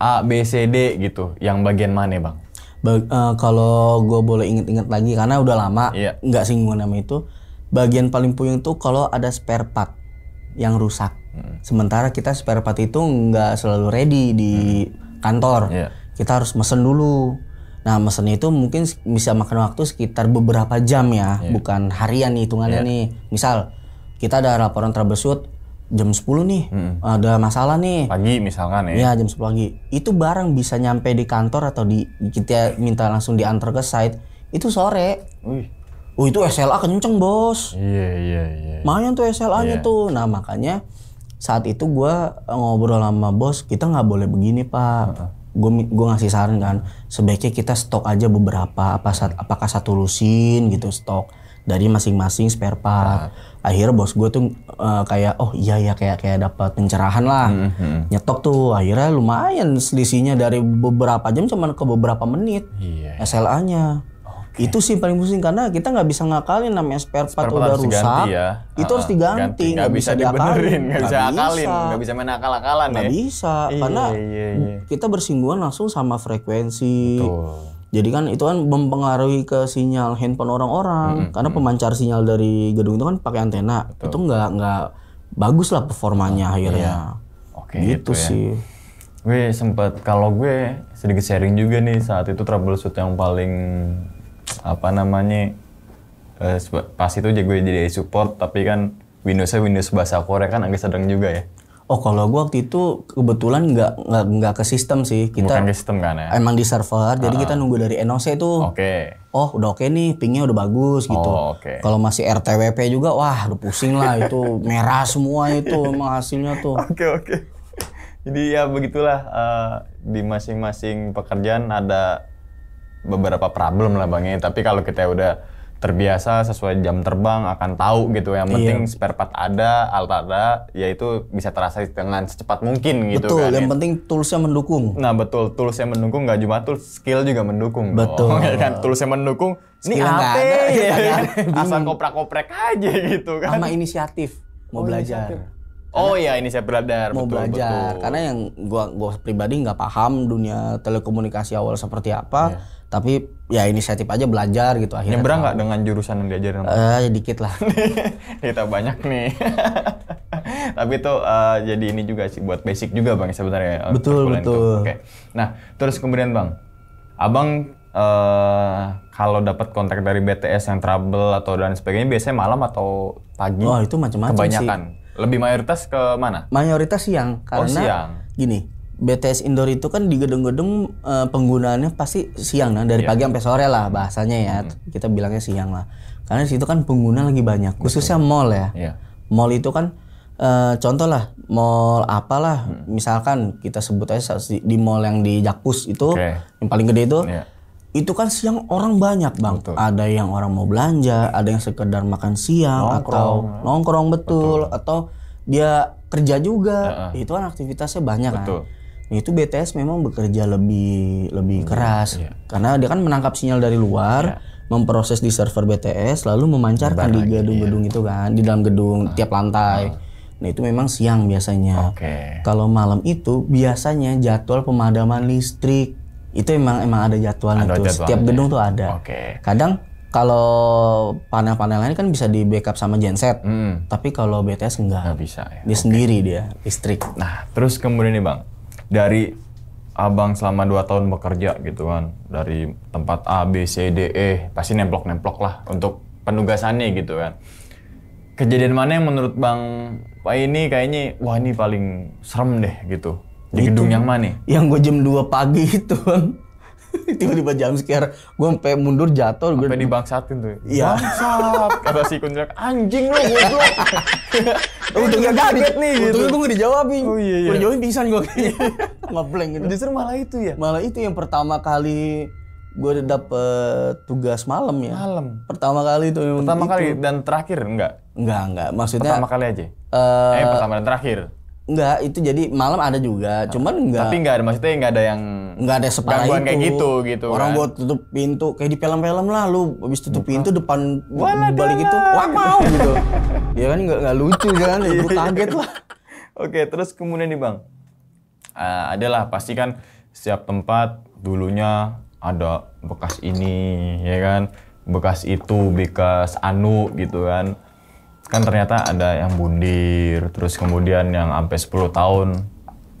Speaker 2: A B C D gitu. Yang bagian mana bang?
Speaker 1: Ba uh, kalau gue boleh inget-inget lagi karena udah lama iya. nggak yeah. singgung nama itu bagian paling puyeng tuh kalau ada spare part yang rusak. Hmm. Sementara kita spare part itu nggak selalu ready di hmm. kantor. Yeah. Kita harus mesen dulu. Nah, mesen itu mungkin bisa makan waktu sekitar beberapa jam ya, yeah. bukan harian hitungannya yeah. nih. Misal kita ada laporan troubleshoot jam 10 nih, hmm. ada masalah nih. Pagi misalkan ya. Iya, jam 10 pagi. Itu barang bisa nyampe di kantor atau di kita minta langsung diantar ke site itu sore. Wih. Oh itu SLA kenceng bos. Iya iya iya. iya. Mayan tuh SLA-nya yeah. tuh. Nah makanya saat itu gue eh, ngobrol sama bos kita nggak boleh begini pak. Gue gue ngasih saran kan sebaiknya kita stok aja beberapa apa apakah satu lusin gitu stok dari masing-masing spare part. uh Akhirnya bos gue tuh uh, kayak oh iya ya kayak kayak dapat pencerahan lah. Uh-huh. Nyetok tuh akhirnya lumayan selisihnya dari beberapa jam cuma ke beberapa menit yeah. SLA-nya itu sih paling pusing karena kita nggak bisa ngakalin namanya spare part, spare part udah rusak. Diganti ya. Itu harus ah, ah, diganti, nggak bisa, bisa diakalin, nggak bisa akalin, nggak bisa main akal-akalan ya. bisa iya, karena iya, iya, iya. kita bersinggungan langsung sama frekuensi. Betul. Jadi kan itu kan mempengaruhi ke sinyal handphone orang-orang -hmm. karena pemancar sinyal dari gedung itu kan pakai antena. Betul. Itu nggak nggak bagus lah performanya iya. akhirnya. Iya. Oke, gitu, ya. sih. Gue sempet kalau
Speaker 2: gue sedikit sharing juga nih saat itu troubleshoot yang paling apa namanya uh, pas itu gue jadi support tapi kan Windowsnya Windows bahasa Korea
Speaker 1: kan agak sedang juga ya. Oh kalau gue waktu itu kebetulan nggak nggak nggak ke sistem sih kita. Bukan ke sistem kan ya? Emang di server, uh huh jadi ah. kita nunggu dari NOC itu. Ya oke. Okay. Oh udah oke okay nih, pingnya udah bagus gitu. Oh, okay. Kalau masih RTWP juga, wah udah pusing lah itu merah semua itu emang hasilnya tuh. Oke okay, oke. Okay.
Speaker 2: Jadi ya begitulah uh, di masing-masing pekerjaan ada beberapa problem lah bang ya. Tapi kalau kita udah terbiasa sesuai jam terbang akan tahu gitu yang iya. penting spare part ada alat ada yaitu bisa terasa dengan secepat mungkin gitu betul, kan yang
Speaker 1: ya. penting toolsnya mendukung nah betul
Speaker 2: toolsnya mendukung nggak cuma tools skill juga mendukung betul dong, [LAUGHS] ya kan toolsnya mendukung ini apa ya,
Speaker 1: kan? asal koprek koprek aja gitu kan sama inisiatif mau oh, belajar inisiatif. oh iya ini saya belajar mau betul, belajar betul. karena yang gua gua pribadi nggak paham dunia telekomunikasi awal seperti apa yeah tapi ya ini inisiatif aja belajar gitu akhirnya nyebrang nggak dengan jurusan yang diajarin eh uh, dikit lah
Speaker 2: [LAUGHS] kita banyak nih [LAUGHS] tapi itu uh, eh, jadi ini juga sih buat basic juga bang sebenarnya betul betul oke nah terus kemudian bang abang uh, kalau dapat kontak dari BTS yang trouble atau dan sebagainya biasanya malam atau pagi oh itu macam-macam kebanyakan sih. lebih mayoritas ke mana
Speaker 1: mayoritas siang oh, karena oh, siang. gini BTS indoor itu kan di gedung-gedung uh, eh, penggunaannya pasti siang nah dari yeah. pagi sampai sore lah bahasanya ya kita bilangnya siang lah karena di situ kan pengguna lagi banyak khususnya mall ya yeah. mall itu kan uh, eh, contoh lah mall apalah hmm. misalkan kita sebut aja di, mall yang di Jakpus itu okay. yang paling gede itu yeah. itu kan siang orang banyak bang betul. ada yang orang mau belanja ada yang sekedar makan siang nongkrong. atau nongkrong betul, betul atau dia kerja juga ya, itu kan aktivitasnya banyak kan. betul. kan itu BTS memang bekerja lebih lebih keras yeah. karena dia kan menangkap sinyal dari luar, yeah. memproses di server BTS lalu memancarkan Barang di gedung-gedung iya. itu kan, di dalam gedung uh. tiap lantai. uh. Nah itu memang siang biasanya. Okay. Kalau malam itu biasanya jadwal pemadaman listrik itu emang emang ada jadwalnya ada tuh. jadwal Setiap gedung tuh ada. Okay. Kadang kalau panel-panel lain kan bisa di backup sama genset. Hmm. Tapi kalau BTS enggak. Nggak bisa. Ya.
Speaker 2: Dia okay. sendiri dia listrik. Nah terus kemudian nih bang, dari abang selama 2 tahun bekerja gitu kan dari tempat A B C D E pasti nemplok-nemplok lah untuk penugasannya gitu kan kejadian mana yang menurut bang Pak ini kayaknya wah ini paling serem deh gitu
Speaker 1: di itu, gedung yang mana yang gue jam 2 pagi [LAUGHS] itu bang [LAUGHS] tiba-tiba jam scare gue sampai mundur jatuh gue sampai dibangsatin tuh ya? iya
Speaker 2: bangsat kata si kunjak anjing lu tuh, udah gak kaget nih gitu untungnya gue gak
Speaker 1: dijawabin oh iya iya gue dijawabin pingsan gue [LAUGHS] iya. [LAUGHS] ngeblank gitu justru malah itu ya malah itu yang pertama kali gue udah dapet tugas malam ya malam pertama kali itu pertama itu. kali dan
Speaker 2: terakhir enggak enggak enggak maksudnya pertama kali aja uh, eh pertama dan terakhir
Speaker 1: Enggak, itu jadi malam ada juga, cuman enggak. Tapi enggak
Speaker 2: ada maksudnya enggak ada yang
Speaker 1: enggak ada separah itu. kayak gitu gitu. Orang kan? buat tutup pintu kayak di film-film lah lu habis tutup Buka. pintu depan Waladala. balik itu, wah mau gitu. ya kan enggak enggak lucu ya kan, ya, gue [LAUGHS] iya, iya,
Speaker 2: kaget iya. lah. Oke, terus kemudian nih Bang. Uh, adalah pasti kan setiap tempat dulunya ada bekas ini, ya kan? Bekas itu, bekas anu gitu kan kan ternyata ada yang bundir terus kemudian yang sampai 10 tahun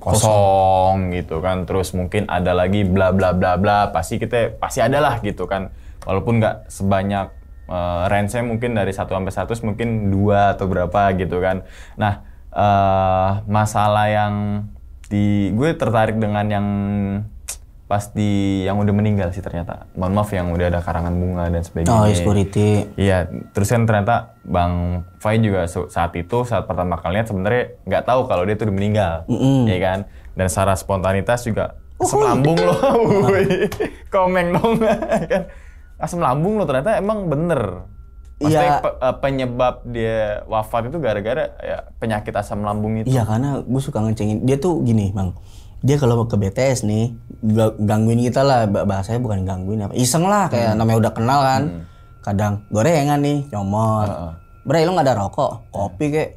Speaker 1: kosong, kosong
Speaker 2: gitu kan terus mungkin ada lagi bla bla bla bla pasti kita pasti ada lah gitu kan walaupun nggak sebanyak uh, eh, range mungkin dari 1 sampai 100 mungkin dua atau berapa gitu kan nah uh, masalah yang di gue tertarik dengan yang pas di yang udah meninggal sih ternyata. Mohon maaf yang udah ada karangan bunga dan sebagainya. Oh, security. Iya, terus kan ternyata Bang Fai juga saat itu saat pertama kali lihat sebenarnya nggak tahu kalau dia tuh udah meninggal, mm -hmm. ya kan? Dan secara spontanitas juga asam oh, lambung gitu? loh, [LAUGHS] komeng dong, [LAUGHS] kan? Asam ah, lambung loh ternyata emang
Speaker 1: bener. Maksudnya
Speaker 2: ya, penyebab dia wafat itu gara-gara ya, penyakit
Speaker 1: asam lambung itu. Iya, karena gue suka ngecengin. Dia tuh gini, Bang dia kalau mau ke BTS nih gangguin kita lah bahasanya bukan gangguin apa iseng lah kayak hmm. namanya udah kenal kan hmm. kadang gorengan nih nyomot uh ah, -uh. Ah. Bre lo nggak ada rokok eh. kopi kek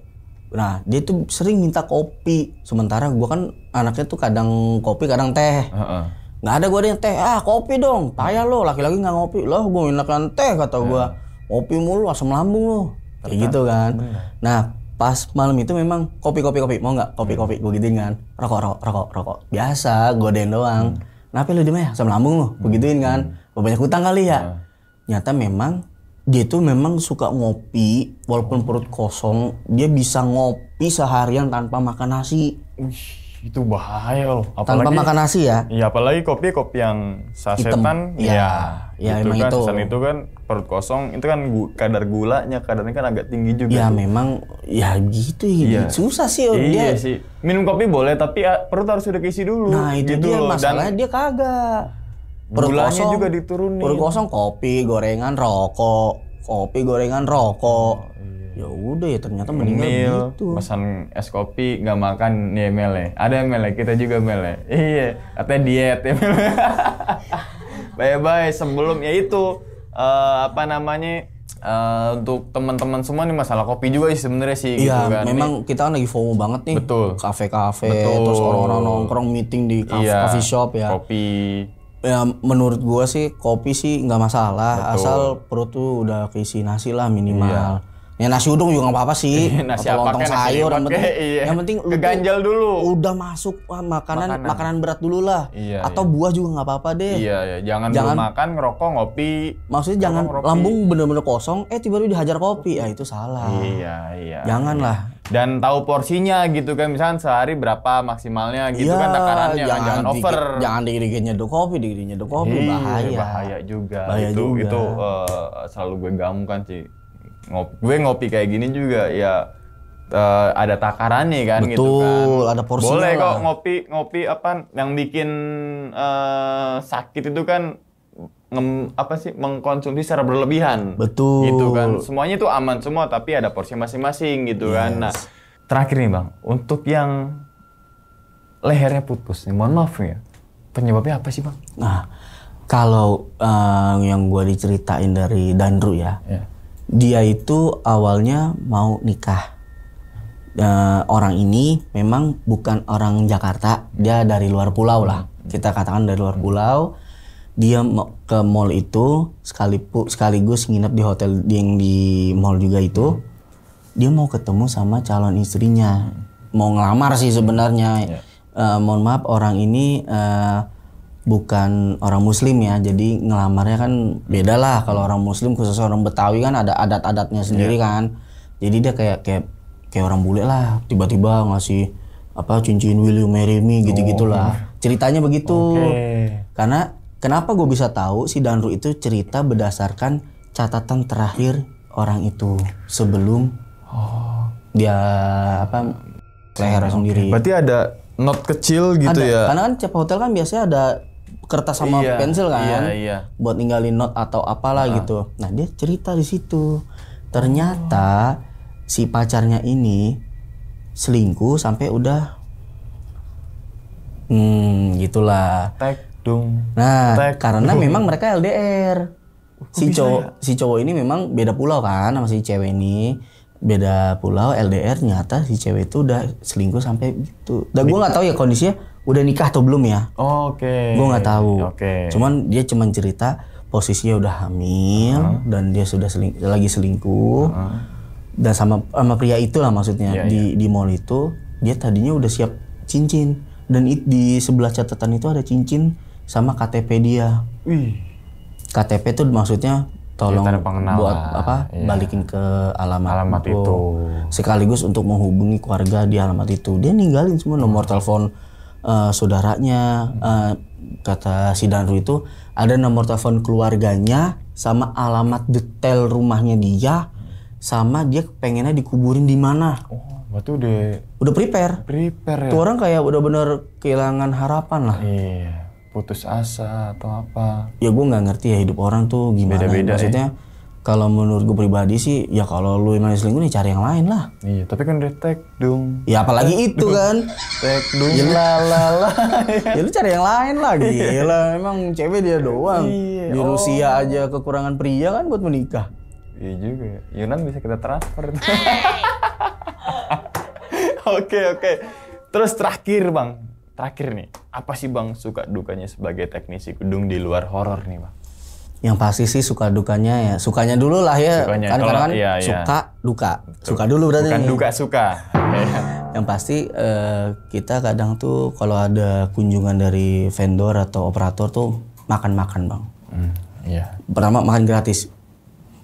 Speaker 1: nah dia tuh sering minta kopi sementara gua kan anaknya tuh kadang kopi kadang teh uh -uh. nggak ada gua ada yang teh ah kopi dong payah lo laki-laki nggak ngopi loh gua enakan teh kata gua eh. kopi mulu asam lambung lo kayak gitu kan hmm. nah pas malam itu memang kopi kopi kopi mau nggak kopi kopi gue gituin kan rokok rokok rokok rokok biasa godain doang hmm. kenapa lu mana sama lambung lu gue hmm. gituin kan hmm. banyak hutang kali ya hmm. nyata memang dia tuh memang suka ngopi walaupun perut kosong dia bisa ngopi seharian tanpa makan nasi itu bahaya loh apalagi, tanpa makan nasi ya iya
Speaker 2: apalagi kopi kopi yang sasetan ya, ya Ya gitu memang kan. itu. Sesan itu kan perut kosong, itu kan gu kadar gulanya kadarnya kan agak tinggi juga. Ya tuh. memang ya gitu
Speaker 1: ya. Gitu. Susah sih iya dia.
Speaker 2: sih. Minum kopi boleh tapi ah, perut harus sudah keisi dulu. Nah, itu gitu dia loh. masalahnya Dan,
Speaker 1: dia kagak. Perut gulanya kosong, juga diturunin. Perut kosong kopi, gorengan, rokok. Kopi, gorengan, rokok. Oh, iya. ya udah ya ternyata Mil, gitu pesan
Speaker 2: es kopi nggak makan nih ya, mele ada mele ya? kita juga mele ya? iya katanya diet ya [LAUGHS] mele bye bye sebelum ya itu uh, apa namanya uh, untuk teman-teman semua nih masalah kopi juga sih sebenarnya sih iya, gitu kan. memang
Speaker 1: ini. kita kan lagi FOMO banget nih. Betul. Kafe-kafe terus orang-orang nongkrong meeting di kafe, iya, coffee shop ya. Kopi. Ya menurut gua sih kopi sih nggak masalah Betul. asal perut tuh udah keisi nasi lah minimal. Iya Ya nasi uduk juga gak apa-apa sih. [LAUGHS] nasi apa lontong sayur yang penting. Iya. Yang penting lu dulu. Udah masuk wah, makanan, makanan makanan berat dulu lah. Iya, Atau iya. buah juga gak apa-apa deh. Iya, iya. jangan, jangan makan
Speaker 2: ngerokok ngopi.
Speaker 1: Maksudnya ngerokok, jangan ngerokok. lambung bener-bener kosong eh tiba-tiba dihajar kopi. Ya itu salah. Iya, iya. Janganlah. Iya. Lah
Speaker 2: dan tahu porsinya gitu kan misalkan sehari berapa maksimalnya gitu kan, iya, kan takarannya jangan, jangan dikit, over jangan
Speaker 1: dikit-dikit kopi dikit nyeduh kopi iya, bahaya bahaya juga bahaya itu juga. itu uh, selalu
Speaker 2: gue gamukan sih ngopi, gue ngopi kayak gini juga ya uh, ada takarannya kan gitu Betul, gitu kan. ada porsinya. Boleh kok ngopi ngopi apa yang bikin uh, sakit itu kan Nge apa sih mengkonsumsi secara berlebihan. Betul. Gitu kan. Semuanya itu aman semua tapi ada porsi masing-masing gitu kan. yes. kan. Nah, terakhir nih Bang, untuk yang lehernya putus nih, mohon maaf ya. Penyebabnya apa sih, Bang?
Speaker 1: Nah, kalau uh, yang gue diceritain dari Dandru ya, yeah dia itu awalnya mau nikah. E, orang ini memang bukan orang Jakarta, dia dari luar pulau lah. Kita katakan dari luar pulau. Dia ke mall itu sekalipun sekaligus nginep di hotel yang di mall juga itu. Dia mau ketemu sama calon istrinya, mau ngelamar sih sebenarnya. Yeah. Ya. mohon maaf orang ini. uh, bukan orang muslim ya jadi ngelamarnya kan beda lah kalau orang muslim khusus orang betawi kan ada adat-adatnya sendiri yeah. kan jadi dia kayak kayak kayak orang bule lah tiba-tiba ngasih apa cincin William Mary mi me gitu gitulah oh. ceritanya begitu okay. karena kenapa gue bisa tahu si Danru itu cerita berdasarkan catatan terakhir orang itu sebelum oh. dia apa leher sendiri berarti ada not kecil gitu ada, ya karena kan cap hotel kan biasanya ada kertas sama iya, pensil kan iya, iya. buat ninggalin not atau apalah uh. gitu nah dia cerita di situ ternyata oh. si pacarnya ini selingkuh sampai udah hmm gitulah tek dong nah tek, karena [LAUGHS] memang mereka LDR
Speaker 2: si cowok
Speaker 1: ya? si cowok ini memang beda pulau kan sama si cewek ini beda pulau LDR nyata si cewek itu udah selingkuh sampai gitu. Dan gue nggak tahu ya kondisinya udah nikah atau belum ya?
Speaker 2: Oh, Oke. Okay. Gue nggak
Speaker 1: tahu. Oke. Okay. Cuman dia cuman cerita posisinya udah hamil uh -huh. dan dia sudah seling, lagi selingkuh uh -huh. dan sama sama pria itulah maksudnya yeah, di yeah. di mall itu dia tadinya udah siap cincin dan it, di sebelah catatan itu ada cincin sama KTP dia. Wih. KTP itu maksudnya tolong ya, buat apa iya. balikin ke alamat, alamat itu. itu sekaligus untuk menghubungi keluarga di alamat itu dia ninggalin semua nomor hmm. telepon uh, saudaranya uh, kata si Danru itu ada nomor telepon keluarganya sama alamat detail rumahnya dia sama dia pengennya dikuburin di mana. Oh, berarti udah udah prepare. Prepare. Ya? Tuh orang kayak udah bener kehilangan harapan lah. Iya, putus asa atau apa? Ya gue nggak ngerti ya hidup orang tuh gimana. Beda-beda. Ya? Maksudnya ya? kalau menurut gue pribadi sih ya kalau lu emang selingkuh nih cari yang lain lah iya tapi kan detek dong ya apalagi Tek itu dung. kan Detek dong ya, la la la [LAUGHS] ya lu cari yang lain lah iya. gila emang cewek dia doang iya, di oh. Rusia aja kekurangan pria kan buat menikah iya juga ya. Yunan bisa kita transfer oke
Speaker 2: [LAUGHS] oke oke terus terakhir bang terakhir nih apa sih bang suka dukanya sebagai teknisi gedung di luar horor nih bang
Speaker 1: yang pasti sih suka dukanya ya sukanya dulu lah ya sukanya. kan karena kan iya, iya. suka duka suka dulu berarti bukan ya. duka suka [LAUGHS] yang pasti uh, kita kadang tuh kalau ada kunjungan dari vendor atau operator tuh makan makan bang
Speaker 2: mm, yeah.
Speaker 1: pertama makan gratis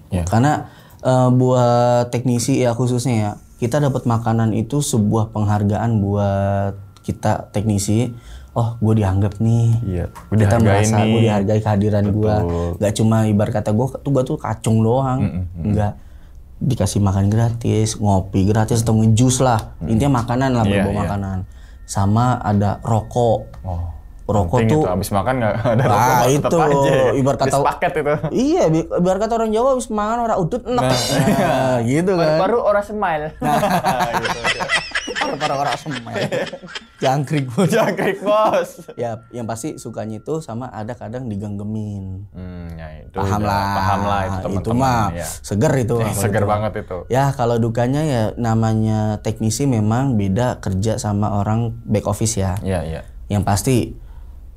Speaker 1: yeah. karena uh, buat teknisi ya khususnya ya kita dapat makanan itu sebuah penghargaan buat kita teknisi oh gue dianggap nih iya, gue kita merasa gue dihargai kehadiran gue nggak cuma ibar kata gue tuh gue tuh kacung doang mm nggak dikasih makan gratis ngopi gratis atau ngejus lah intinya makanan lah yeah, bawa yeah. makanan sama ada rokok oh rokok tuh itu. habis makan gak [LAUGHS] ada nah, tetap itu aja ibarat kata paket itu iya ibarat kata orang Jawa habis makan orang udut enak nah, nah, gitu kan baru,
Speaker 2: baru orang smile nah. nah, gitu,
Speaker 1: baru baru orang smile jangkrik bos jangkrik bos ya yang pasti sukanya itu sama ada kadang digenggemin hmm, ya itu paham lah paham lah itu, teman -teman, itu mah ya. seger itu ya, [LAUGHS] seger itu. banget itu ya kalau dukanya ya namanya teknisi memang beda kerja sama orang back office ya Iya iya. yang pasti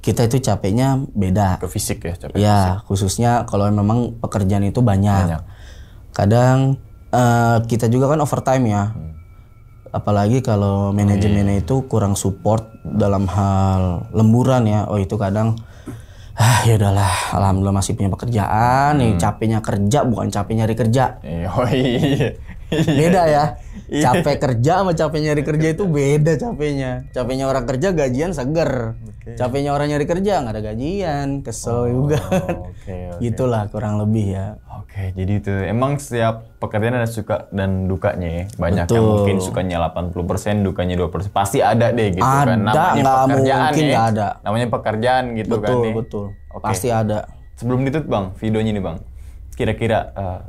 Speaker 1: kita itu capeknya beda. Ke fisik ya capek. Ya, fisik. khususnya kalau memang pekerjaan itu banyak. banyak. Kadang uh, kita juga kan overtime ya. Hmm. Apalagi kalau manajemennya hmm. itu kurang support dalam hal lemburan ya. Oh, itu kadang ah ya udahlah alhamdulillah masih punya pekerjaan hmm. nih capeknya kerja bukan capeknya nyari kerja eh, oh iya [LAUGHS] Beda ya. Iya. Capek kerja sama capek nyari kerja itu beda capeknya. Capeknya orang kerja gajian seger. Okay. Capeknya orang nyari kerja nggak ada gajian, kesel oh, juga. Okay, okay. [LAUGHS] Itulah kurang lebih ya. Oke, okay, jadi itu
Speaker 2: emang setiap pekerjaan ada suka dan dukanya ya. Banyak Betul. yang mungkin sukanya 80%, dukanya 20% Pasti ada deh gitu ada, kan. Namanya gak pekerjaan ya. Gak ada. Namanya pekerjaan gitu betul, kan. Betul, ya. betul. Okay. Pasti ada. Sebelum ditutup Bang, videonya nih Bang. Kira-kira uh,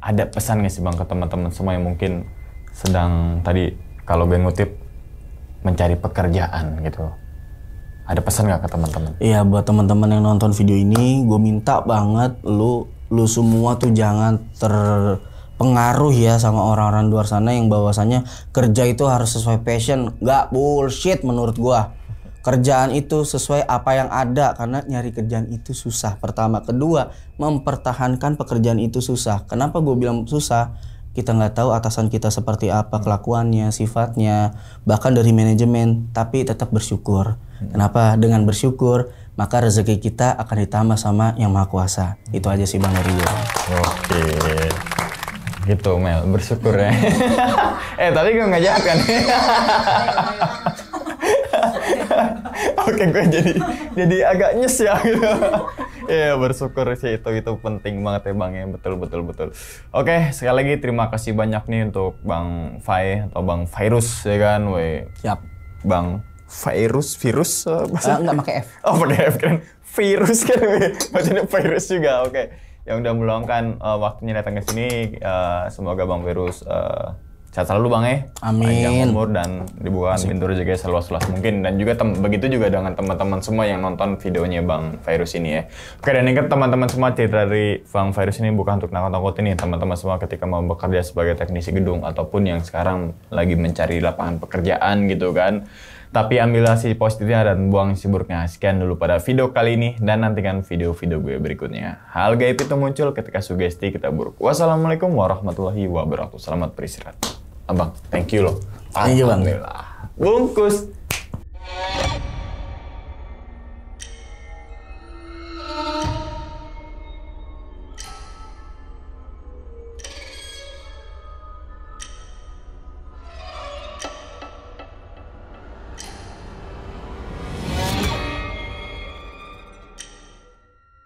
Speaker 2: ada pesan nggak sih bang ke teman-teman semua yang mungkin sedang tadi kalau gue ngutip mencari pekerjaan gitu
Speaker 1: ada pesan nggak ke teman-teman iya buat teman-teman yang nonton video ini gue minta banget lu lu semua tuh jangan terpengaruh ya sama orang-orang luar sana yang bahwasannya kerja itu harus sesuai passion nggak bullshit menurut gue kerjaan itu sesuai apa yang ada karena nyari kerjaan itu susah pertama kedua mempertahankan pekerjaan itu susah kenapa gue bilang susah kita nggak tahu atasan kita seperti apa hmm. kelakuannya sifatnya bahkan dari manajemen tapi tetap bersyukur hmm. kenapa dengan bersyukur maka rezeki kita akan ditambah sama yang maha kuasa hmm. itu aja sih bang dari oke gitu Mel bersyukur ya [LAUGHS]
Speaker 2: eh tapi gue nggak jahat kan [LAUGHS] [LAUGHS] Oke, gue jadi jadi agak nyes ya gitu. [LAUGHS] Ya bersyukur sih itu itu penting banget ya Bang ya. Betul betul betul. Oke, sekali lagi terima kasih banyak nih untuk Bang Fai atau Bang Virus ya kan, We Siap. Bang virus virus uh, uh, enggak pakai F. Oh, pakai F kan. Virus kan. Maksudnya virus juga. Oke. Okay. Yang udah meluangkan uh, waktunya datang ke sini uh, semoga Bang Virus uh, eh, Sehat selalu Bang eh. Amin. umur dan dibuat pintu rezeki seluas-luas mungkin dan juga begitu juga dengan teman-teman semua yang nonton videonya Bang Virus ini ya. Oke dan ingat teman-teman semua cerita dari Bang Virus ini bukan untuk nakut-nakutin ini teman-teman semua ketika mau bekerja sebagai teknisi gedung ataupun yang sekarang lagi mencari lapangan pekerjaan gitu kan. Tapi ambillah si positifnya dan buang si buruknya. Sekian dulu pada video kali ini dan nantikan video-video gue berikutnya. Hal gaib itu muncul ketika sugesti kita buruk. Wassalamualaikum warahmatullahi wabarakatuh. Selamat beristirahat abang thank you loh alhamdulillah bungkus